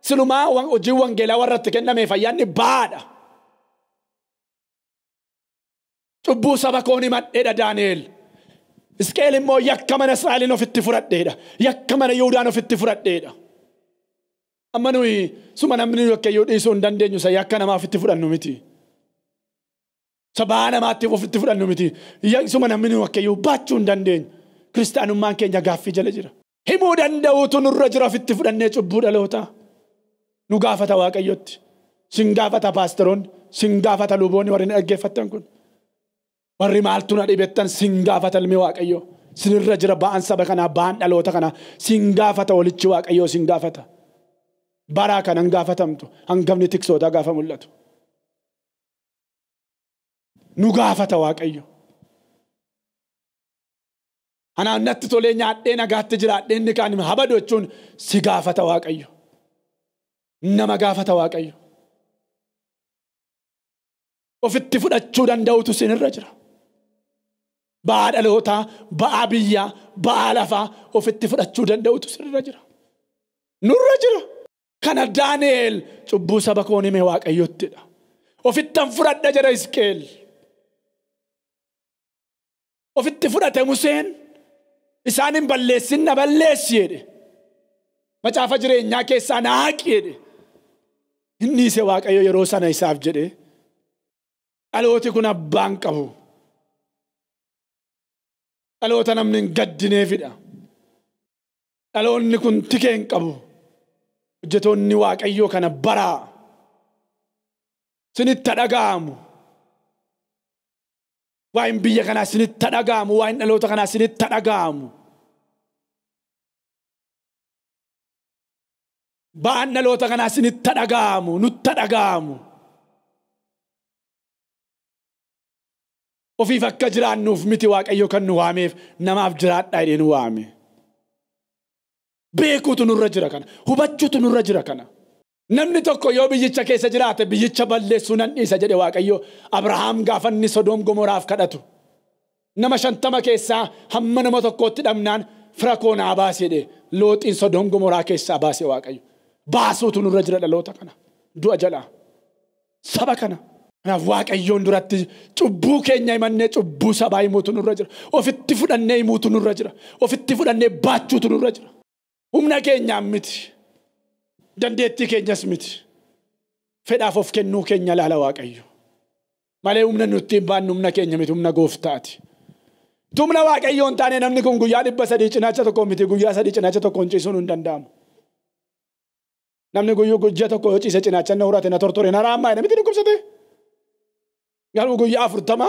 Silumaa hojiin wangeelaa warratti kenname yanni baadha. Cubbuu saba koon himadheedha Daani'eel. Iskeel immoo yakka mana Israa'eliin ofitti fudhadheedha. Yakka mana Yihuudaan ofitti fudhadheedha. Amma nuyi suma namni yakkayyuu dhiisuu hin dandeenyu isa yakka namaa ofitti fudhannu miti. Sabaa namaatti ofitti fudhannu miti. Suma namni yakkayyuu baachuu hin dandeenyu. Kiristaanummaan keenya gaaffii jala jira. Himuu danda'uutu irra jira ofitti fudhannee cubbuu dhalootaa. Nu gaafata Waaqayyotti. Sin gaafata paasteroonni. Sin gaafata luboonni warri dhaggeeffattan kun. Warri maaltu na dhibettan sin gaafata ilmi sin irra jira ba'an saba kanaa ba'aan dhaloota kanaa. Sin gaafata walichi Waaqayyoo sin gaafata. Baraa kan hangaafatamtu hangafni tiksootaa gaafa mul'atu. Nu gaafata waaqayyo. Anaaf natti tolee nyaadhee nagaatti jiraadheenni kaan habadu jechuun si gaafata Waaqayyo. Nama gaafata Waaqayyo. Ofitti fudhachuu danda'utu sinirra jira. Ba'aa dhalootaa, ba'aa biyyaa, ba'aa lafaa ofitti fudhachuu danda'utu sinirra jira. Nurra jira. Kana Daani'eel cubbuu saba koon hime Ofittan fudhadha jira Isqeel. Ofitti fudhate Museen. isaan hin balleessin na balleessi jedhe macaafa jireenyaa keessaa na haaqi jedhe hin dhiise waaqayyo yeroo sana isaaf jedhe dhalooti kun abbaan qabu dhaloota namni hin gaddineefidha dhaloonni kun tikee hin qabu hojjetoonni waaqayyoo kana baraa sinitta dhaga'amu. waa'in biyya kanaa sinitta dhaga'amu waa'in dhaloota kanaa sinitta dhaga'amu ba'aan loota kanaa sinitta dhaga'amu nutta dhaga'amu. Ofiif akka jiraannuuf miti waaqayyo kan nu waameef namaaf jiraadhaa jedhee nu waame. Beekuutu nurra jira kana. Hubachuutu nurra jira kana. Namni tokko yoo biyyicha keessa jiraate biyyicha balleessuu nan dhiisa jedhe waaqayyo Abrahaam gaafanni inni Sodoom Gomoraaf kadhatu. Nama shantama keessaa hamma nama tokkootti dhabnaan fira koo baase looxiin Sodoom Gomoraa keessaa baase waaqayyo. baasuutu nurra jira dhaloota kana du'a jalaa saba kana. Kanaaf Waaqayyoon duratti cubbuu keenya himannee cubbuu sabaa himuutu nurra jira. Ofitti fudhannee himuutu nurra jira. Ofitti fudhannee baachuutu nurra jira. Humna keenyaa miti. Dandeettii keenyas miti. Fedhaaf of kennuu keenya laala Waaqayyo. Malee humna nutti hin baanne humna keenya miti humna gooftaati. Tumna Waaqayyoon taanee namni kun guyyaa dhibba sadii cinaacha tokkoon miti guyyaa sadii cinaacha tokkoon ciisuun hin danda'amu. Namni guyyuu guyyaa tokko yoo ciise cinaacha horate na tortoree na raammaa namatti dhukkubsate. Garuu guyyaa afurtama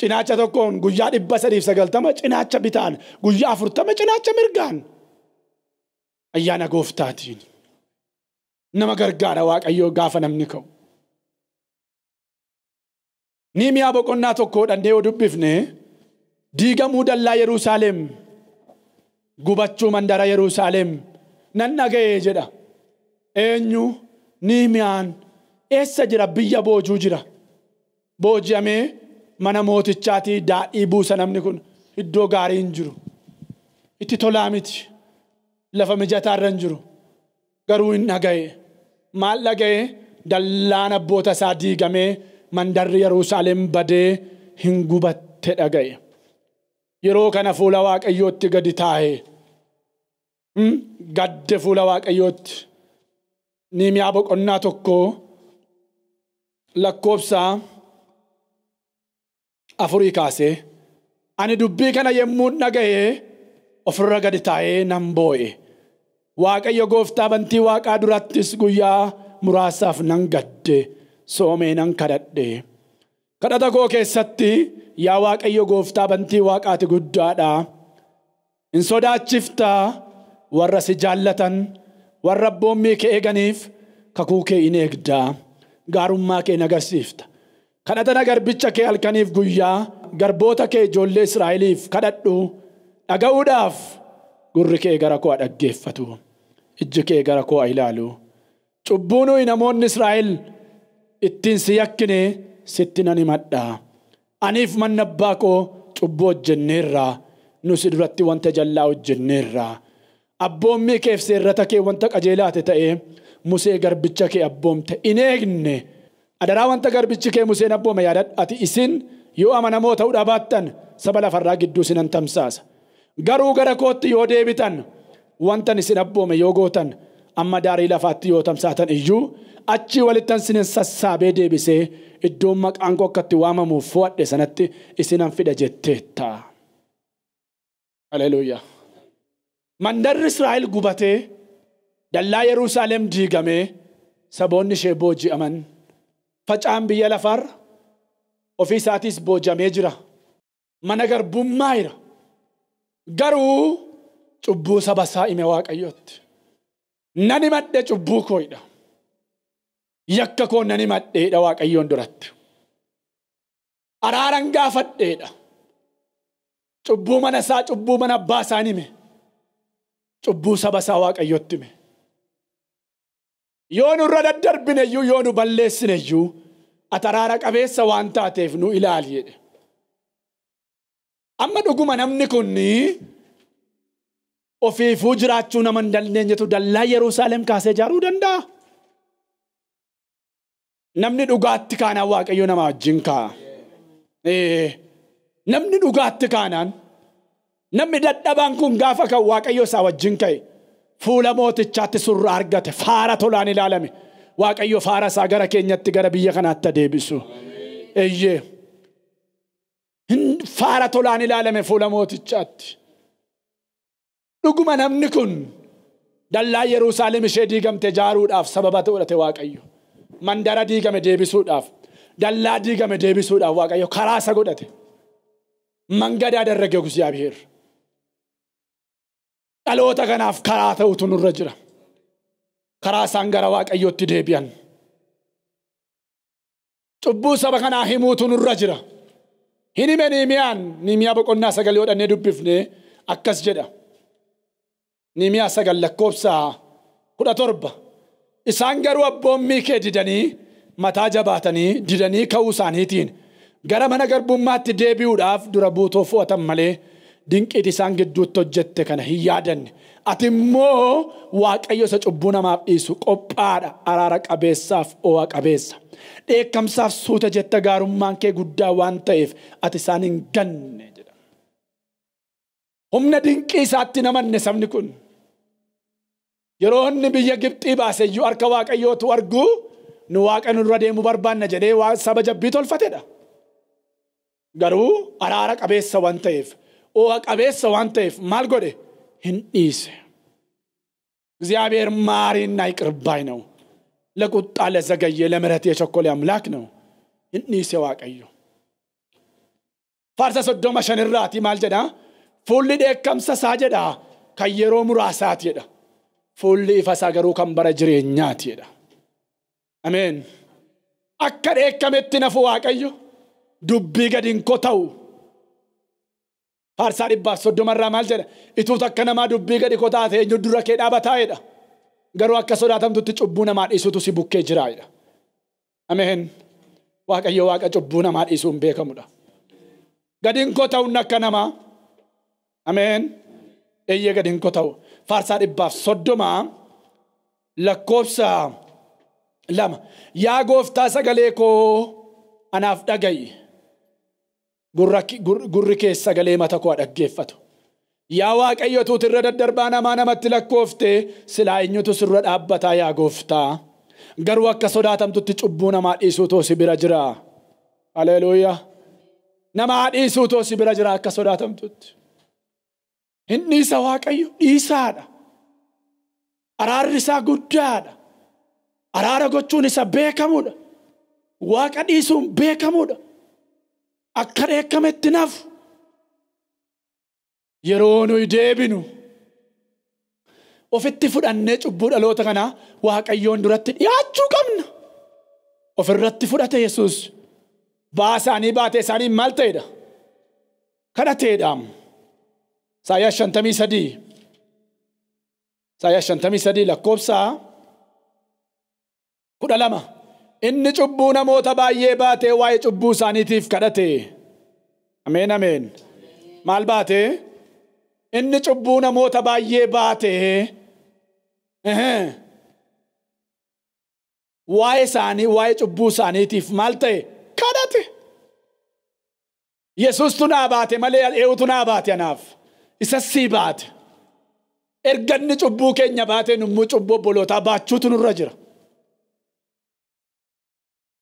cinaacha tokkoon guyyaa dhibba sadiif sagaltama cinaacha bitaan guyyaa afurtama cinaacha mirgaan ayyaana gooftaatiin nama gargaara waaqayyoo gaafa namni ka'u. Ni boqonnaa tokko dhandee yoo dubbifne diigamuu dallaa Yerusaalem gubachuu mandara Yerusaalem nan dhaga'ee jedha. eenyu mi'aan eessa jira biyya boojuu jira booji'amee mana mootichaatii daadhii buusa namni kun iddoo gaarii hin jiru itti tolaa miti lafa mijataa irra hin jiru garuu hin dhaga'e maal dallaana dallaan abboota isaa diigamee mandarri yerusaalem badee hin gubatte dhaga'e yeroo kana fuula waaqayyootti gadi taa'e hmm? gadde fuula waaqayyootti. Niimiyaa boqonnaa tokko lakkoobsa afurii kaasee ani dubbii kana yemmuu dhaga'ee ofirra gadi taa'ee nan boo'e. Waaqayyo gooftaa bantii waaqaa durattis guyyaa muraasaaf nan gadde soomee nan kadhadhe. Kadhata goo keessatti yaa waaqayyo gooftaa bantii waaqaati guddaadha. Hin sodaachiftaa warra jaallatan. warra abboommii kee eeganiif kakuu kee in eegdaa gaarummaa kee nagarsiifta kadhatana garbicha kee halkaniif guyyaa garboota kee ijoollee israa'eliif kadhadhu dhaga'uudhaaf gurri kee gara koo dhaggeeffatu ijji kee gara koo ilaalu cubbuunuu namoonni israa'el ittiin si yakkine sitti nan himadhaa aniif manni abbaa koo cubbuu hojjenneerraa nu duratti wanta jallaa hojjenneerraa. abboommi keef seerrata kee wanta qajeelaate ta'ee musee garbicha kee abboomte in eegne adaraa wanta garbichi kee museen abboome yaadadha ati isin yoo amanamoo ta'uudha baattan saba lafarraa gidduu sinan tamsaasa garuu gara kootti yoo deebitan wantan isin abboome yoo gootan amma daarii lafaatti yoo tamsaatan iyyuu achii walittan sinin sassaabee deebisee iddoon maqaan koo akkatti waamamuuf fo'adhe sanatti isinan fida jetteetta. Hallelujah. mandarri Israa'el gubatee dallaa Yerusaalem diigamee saboonni ishee booji'aman facaan biyya lafarra ofii isaatiis boojamee jira. Mana garbummaa jira. Garuu cubbuu saba sa'a hime waaqayyootti. nani himadhe cubbuu kooyidha. Yakka koo nani himadheedha waaqayyoon duratti. Araaran gaafadheedha. Cubbuu mana isaa cubbuu mana baasaan hime. cubbuu saba isaa waaqayyotti hime. Yoo nurra daddarbine iyyuu yoo nu balleessine ataraara qabeessa waan taateef nu ilaali Amma dhuguma namni kunni ofiifuu jiraachuu nama dandeenyetu dallaa Yerusaalem kaasee ijaaruu danda'a. Namni dhugaatti kaanaan waaqayyo namaa wajjin Namni dhugaatti kaanaan. namni dadhabaan kun gaafa kan waaqayyo isaa wajjin ka'e fuula mootichaatti surra argate faara tolaan ilaalame waaqayyo faara isaa gara keenyatti gara biyya kanaatti adeebisu. Eeyyee. Faara tolaan ilaalame fuula mootichaatti. Dhuguma namni kun dallaa Yerusaalem ishee diigamte jaaruudhaaf sababa ta'uudhate waaqayyo. Mandara diigame deebisuudhaaf. Dallaa diigame deebisuudhaaf waaqayyo karaa isa godhate. Mangadaa darrage Egusiyaabiheer. dhaloota kanaaf karaa ta'utu tunurra jira. Karaa isaan gara Waaqayyootti deebi'an. Cubbuu saba kanaa himuu tunurra jira. hinime hime Niimiyaan Niimiyaa boqonnaa sagalee hodhannee dubbifne akkas jedha. Niimiyaa sagal lakkoobsaa kudha torba. Isaan garuu abboommii kee didanii mataa jabaatanii didanii ka'uu isaaniitiin gara mana garbummaatti deebi'uudhaaf dura buutoo fo'atan malee. dinqiiti isaan gidduutti hojjette kana hin yaadanne. Ati immoo waaqayyo cubbuu namaaf dhiisu qophaadha araara qabeessaaf oo'a qabeessa. Dheekkamsaaf suuta jetta gaarummaan kee guddaa waan ta'eef ati isaan hin ganne Humna dinqii isaatti namanne sabni kun. Yeroo biyya Gibxii baase harka waaqayyootu argu nu waaqa nurra deemu barbaanna jedhee saba jabbii tolfateedha Garuu araara qabeessa waan ta'eef. ooha qabeessa waan ta'eef maal godhe hin dhiise እግዚአብሔር ማሪና la zagayyee la miratee ለምረት amlaak na'u. Hin dhiise waaqayyo. faarsa soddoma shan irraati maal jedhaa? fuulli dheekkamsa isaa jedhaa kan yeroo muraasaati jedha fuulli ifa isaa garuu kan bara jireenyaati jedha ameen akka dheekkametti nafu waaqayyo dubbii gadi hin kota'u Harsaa dhibbaaf irraa maal jedha? ituut akka namaa dubbii gadi koo taate inni dura kee dhaabataa'edha. Garuu akka sodaatamtutti cubbuu namaa dhiisuutu si bukkee jiraa'edha. Ameen. Waaqayyo waaqa cubbuu namaa hin beekamudha. gadin koo ta'uun akka namaa. Ameen. Eeyyee gadiin koo ta'u. Faarsaa dhibbaaf soddomaa lakkoofsa lama. Yaa gooftaa sagalee koo anaaf dhaga'i. gurri keessa galee mata koo dhaggeeffatu. Yaa waaqayyo irra daddarbaa namaa namatti lakkoofte silaa sirra dhaabbataa yaa gooftaa. Garuu akka sodaatamtutti cubbuu namaa dhiisuu toosi bira jira. Haleluuyaa. Namaa dhiisuu toosi bira jira akka sodaatamtutti. Hin dhiisa Waaqayyo dhiisaadha. Araarri isaa guddaadha. Araara gochuun isa beekamuudha. Waaqa dhiisuun beekamuudha. akka itti nafu yeroo nuyi deebinu ofitti fudhannee cubbuu dhaloota kanaa waaqayyoon duratti dhiyaachuu qabna. Ofirratti fudhate Yesuus baasaanii baatee isaanii maal ta'edha? Kadhateedhaam. Saayyaa shantamii sadii. Saayyaa lakkoobsa inni cubbuu namoota baay'ee baate waa'ee cubbuu isaaniitiif kadhate. Ameen ameen. Maal baate? Inni cubbuu namoota baay'ee baate waa'ee isaanii waa'ee cubbuu isaaniitiif maal ta'e? Kadhate. Yesus tunaa naa baate malee al'eewutu naa baate anaaf. Isas sii baate. Erga inni cubbuu keenya baate nummuu cubbuu obbolootaa baachuutu nurra jira.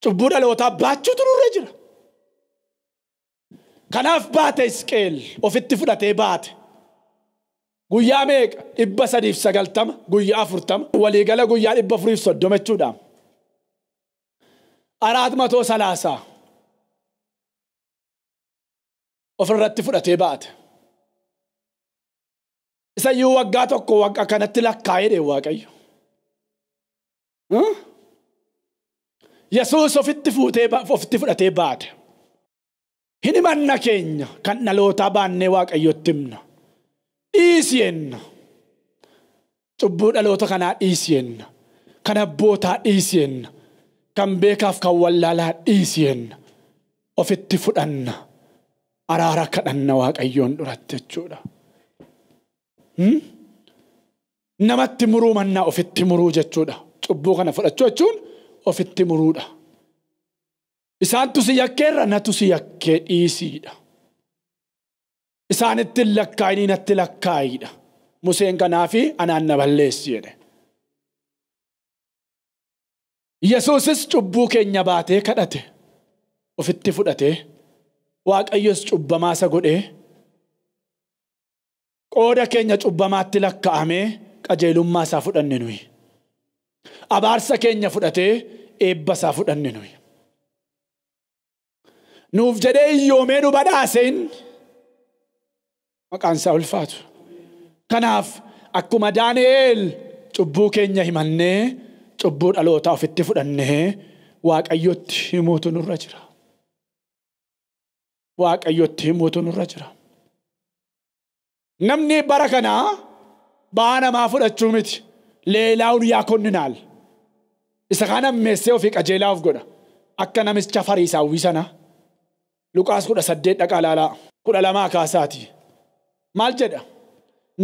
Cubbuu dhalootaa baachuu nurra jira. Kanaaf baate isqeel ofitti fudhatee baate. Guyyaa meeqa? Dhibba sadiif sagaltama, guyyaa afurtama. Waliigala guyyaa dhibba furiif soddoma jechuudha. Araat matoo salaasaa. Ofirratti fudhatee baate. Isayyuu waggaa tokko kanatti lakkaa dhee waaqayyo. Yesuus ofitti fuutee ofitti fudhatee baada. Hin manna keenya kan dhalootaa baannee waaqayyotti himna. Dhiisi yenna. Cubbuu dhaloota kanaa dhiisi yenna. Kan abbootaa dhiisi yenna. Kan beekaaf kan wallaalaa dhiisi yenna. Ofitti fudhanna. Araara kadhanna waaqayyoon duratti jechuudha. Hmm? Namatti muruu mannaa ofitti muruu jechuudha. Cubbuu kana fudhachuu jechuun. ofitti muruudha. Isaantu si yakkeerra natu yakkee dhiisiidha. Isaanitti lakkaa'inii natti lakkaa'iidha. Museen kanaafi anaanna anaan balleessi jedhe. Yesuusis cubbuu keenya baatee kadhate. Ofitti fudhate Waaqayyos cubbamaa isa godhee. Qooda keenya cubbamaatti lakkaa'amee qajeelummaa isaa fudhanne nuyi. abaarsa keenya fudhatee eebba isaa fudhanne nuyi. Nuuf jedhee hiyyoomee nu badhaaseen Maqaansaa ulfaatu. Kanaaf akkuma Daani'eel cubbuu keenya himannee cubbuu dhalootaa ofitti fudhannee waaqayyotti himuutu nurra jira. Namni bara kanaa ba'aa namaa fudhachuu miti. leelaa guyyaa konninaal isa kana meessee ofii qajeelaaf godha akka namicha fariisaa uwwisana luqaas kudha saddeet dhaqa laalaa kudha lamaa kaasaati maal jedha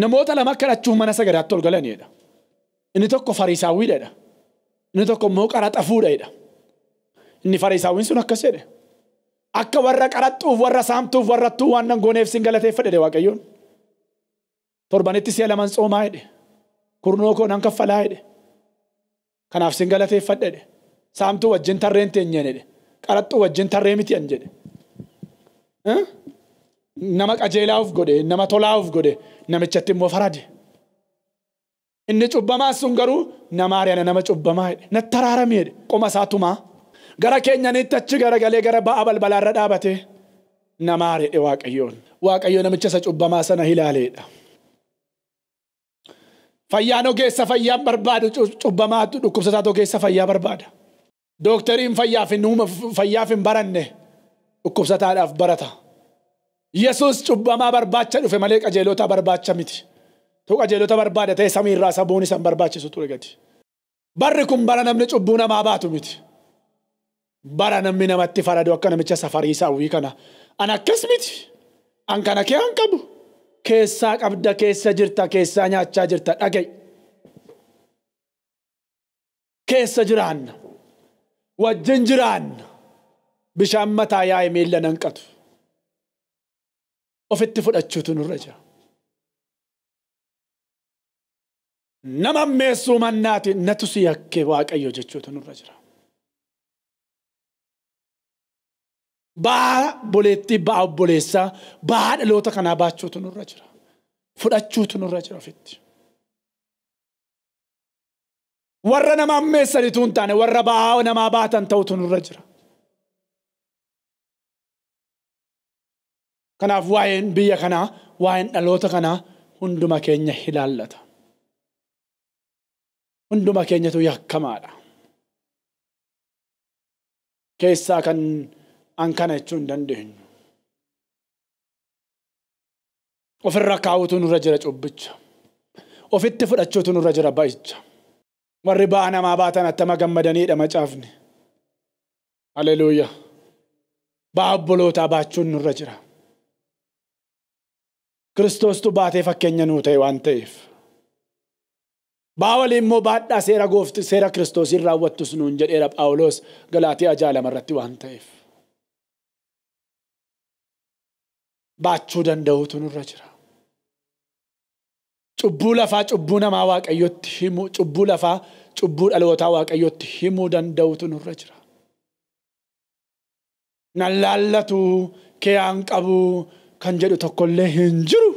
namoota lama kadhachuuf mana sagadaatti ol galanidha inni tokko fariisaawwiidhadha inni tokko immoo qaraxafuudhadha inni fariisaawwiin sun akkas jedhe akka warra qaraxxuuf warra saamtuuf warra tuu waan nan gooneef sin galateeffadhe waaqayyoon torbanitti si'a laman coomaa jedhe kurnoo koo nan kaffalaa jedhe kanaaf sin galateeffadhe jedhe saamtuu wajjin tarreen teenyeen jedhe qaraxxuu wajjin tarree miti an jedhe. Nama qajeelaa qajeelaaf godhe nama tolaa tolaaf godhe namichatti immoo farade. Inni cubbamaa sun garuu nama ari'ana nama cubbamaa jedhe natti araarame jedhe qoma isaa tumaa gara keenyaniitti gara galee gara ba'a balbalaarra dhaabate, nama ari'e waaqayyoon Waaqayyoo namicha isa cubbamaa sana ilaaleedha. Fayyaan ogeessa fayyaan barbaada cubbamaattu dhukkubsataa ogeessa fayyaa barbaada. Dooktariin fayyaaf hin uuma fayyaaf hin baranne dhukkubsataadhaaf barata. Yesuus cubbamaa barbaacha dhufe malee qajeelotaa barbaacha miti. Tu qajeelota barbaada ta'e samiirraa sabuun isan barbaachisu ture gati. Barri kun bara namni cubbuu namaa baatu miti. Bara namni namatti faradu akka namicha safarii hawwii kana. An akkas miti. An kana kee an qabu. keessaa qabda keessa jirta keessaa nyaachaa jirta dhagai keessa jiraanna wajjin jiraanna bishaan mataa yaa'e miilla nanqatu ofitti fudhachuutu nurra jira. Nama ammeessuu mannaatiin natu si yakkee waaqayyo jechuutu nurra jira. Baara boleettii ba'a obboleessaa ba'a dhaloota kanaa baachuutu nurra jira. Fudhachuutu nurra jira ofitti. Warra nama ammeessanitu hin taane warra ba'aa namaa baatan ta'utu nurra jira. Kanaaf waa'een biyya kanaa waa'een dhaloota kanaa hunduma keenya ilaallata. Hunduma keenyatu yakkamaadha. Keessaa kan. an kana jechuu hin dandeenyu. Ofirra kaa'utu nurra jira cubbicha. Ofitti fudhachuutu nurra jira ba'icha. Warri ba'a namaa baatan attama dha macaafni. Haleluuyaa. Ba'a obbolootaa baachuun nurra jira. Kiristoostu baatee fakkeenya nuu ta'e waan ta'eef. Ba'a walii immoo baadhaa seera goofti seera kiristoosiin raawwattus nuun jedheera Phaawulos galaatii ajaalama irratti waan ta'eef. baachuu danda'uutu irra jira. Cubbuu lafaa cubbuu namaa waaqayyotti himuu cubbuu lafaa cubbuu dhalootaa waaqayyootti himuu danda'uutu nurra jira. Nan laallatu keeyaan qabu kan jedhu tokkollee hin jiru.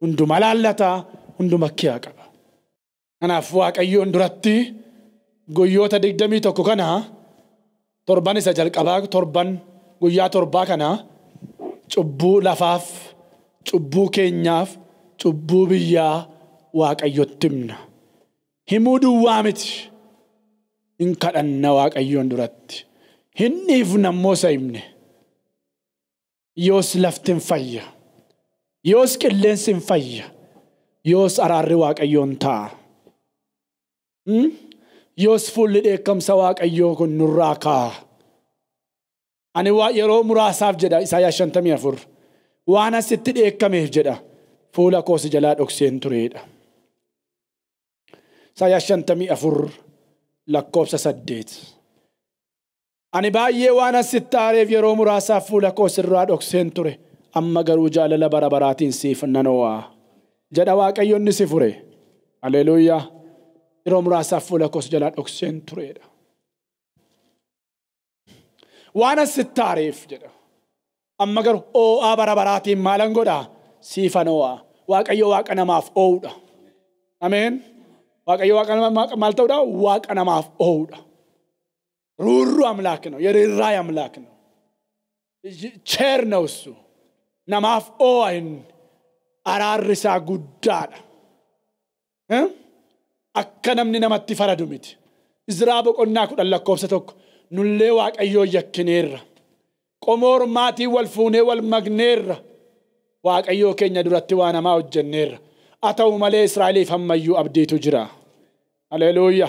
Hunduma laallata hunduma keeyaa qaba. Kanaaf waaqayyoon duratti guyyoota digdamii tokko kana torban isa jalqabaa torban guyyaa torbaa kana. cubbuu lafaaf, cubbuu keenyaaf, cubbuu biyyaa waaqayyotti himna. Himuu duwwaa miti. Hin kadhanna waaqayyoon duratti. hinni dhiifna immoo himne. Yoos lafti hin fayya. Yoos qilleensi hin fayya. Yoos araarri waaqayyoon ta'a. Yoos fuulli dheekkamsa waaqayyoo kun nurraa ka'a. ani yeroo muraasaaf jedha Isaayyaa 54 waan asitti dheekkameef jedha fuula koos jalaa dhokseen tureedha. shantami afur lakkoobsa 8. Ani baay'ee waan asitti aareef yeroo muraasaaf fuula koos irraa dhokseen ture amma garuu jaalala bara baraatiin siif nanoo'aa jedha waaqayyonnisi si fure. Haleluuyaa yeroo muraasaaf fuula koos jalaa dhokseen tureedha. waan asittaareef jedha amma garuu oo'aa bara baraatiin maalan godhaa siifan oo'aa waaqayyo waaqa namaaf oo'udha ameen waaqayyo waaqa namaaf maal ta'uudha waaqa namaaf oo'udha ruurru አምላክ ነው የርኅራኄ አምላክ ነው ቸር ነው እሱ namaaf oo'an araarri isaa guddaadha akka namni namatti faradu miti Israa boqonnaa kudhan lakkoofsa tokko nullee waaqayyoo yakkineerra qomoo ormaatii wal fuunee wal magneerra waaqayyoo keenya duratti waan hamaa hojjenneerra haa ta'u malee israa'eliif hammayyuu abdiitu jira haleluuya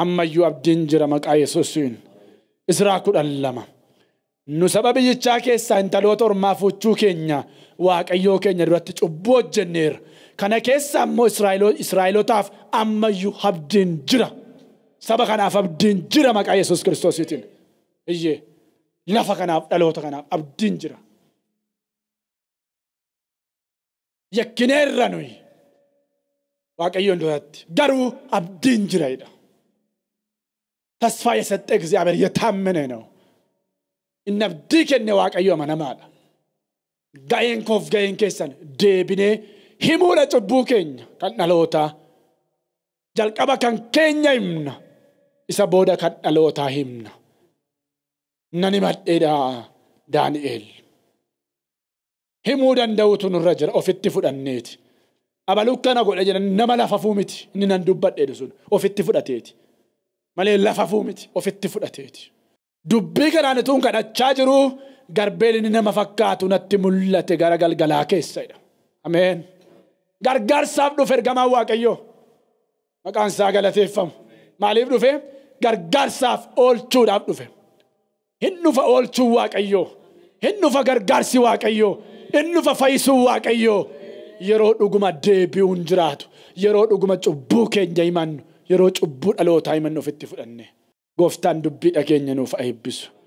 hammayyuu abdiin jira maqaa yesuusiin israa kudhan lama nu saba biyyichaa keessaa intaloota hormaa fuuchuu keenya waaqayyoo keenya duratti cubbuu hojjenneerra kana keessa ammoo israa'elotaaf ammayyuu abdiin jira. saba kanaaf abdiin jira maqaa yesus kiristoosiitiin iyyee lafa kanaaf dhaloota kanaaf abdiin jira. Yakkineerra nuyi waaqayyoon duratti garuu abdiin jira jedha. ተስፋ የሰጠ እግዚአብሔር የታመነ ነው። እነ አብዲ ከነ ዋቀዮ መነማዳ ጋኤን ኮፍ ጋኤን ኬሰን ዴቢኔ ሂሙ ለጭቡ ኬኛ kan ሎታ ጀልቀበ kan ኬኛ ይምና isa booda kan dhalootaa himna. Nan himadheedha Daani'eel. Himuu danda'utu tunurra jira ofitti fudhanneeti. Abalukkana godha jira nama lafafuu miti inni nan dubbadheedha sun ofitti fudhateeti. Malee lafafuu miti ofitti fudhateeti. Dubbii kanaan kadhachaa jiru garbeen inni nama fakkaatu natti mul'ate gara galgalaa keessadha. Ameen. Gargaarsaaf dhufe ergamaan Waaqayyoo. Maqaan isaa galateeffamu. Maaliif dhufe. gargaarsaaf oolchuudhaaf dhufe. Hin dhufa oolchuu Waaqayyoo, hin gargaarsi Waaqayyoo, hin fayisuu fayyisuu Waaqayyoo. Yeroo dhuguma deebi'uun jiraatu, yeroo dhuguma cubbuu keenya himannu, yeroo cubbuu dhalootaa himannu ofitti fudhanne. Gooftaan dubbiidha keenya nuuf eebbisu.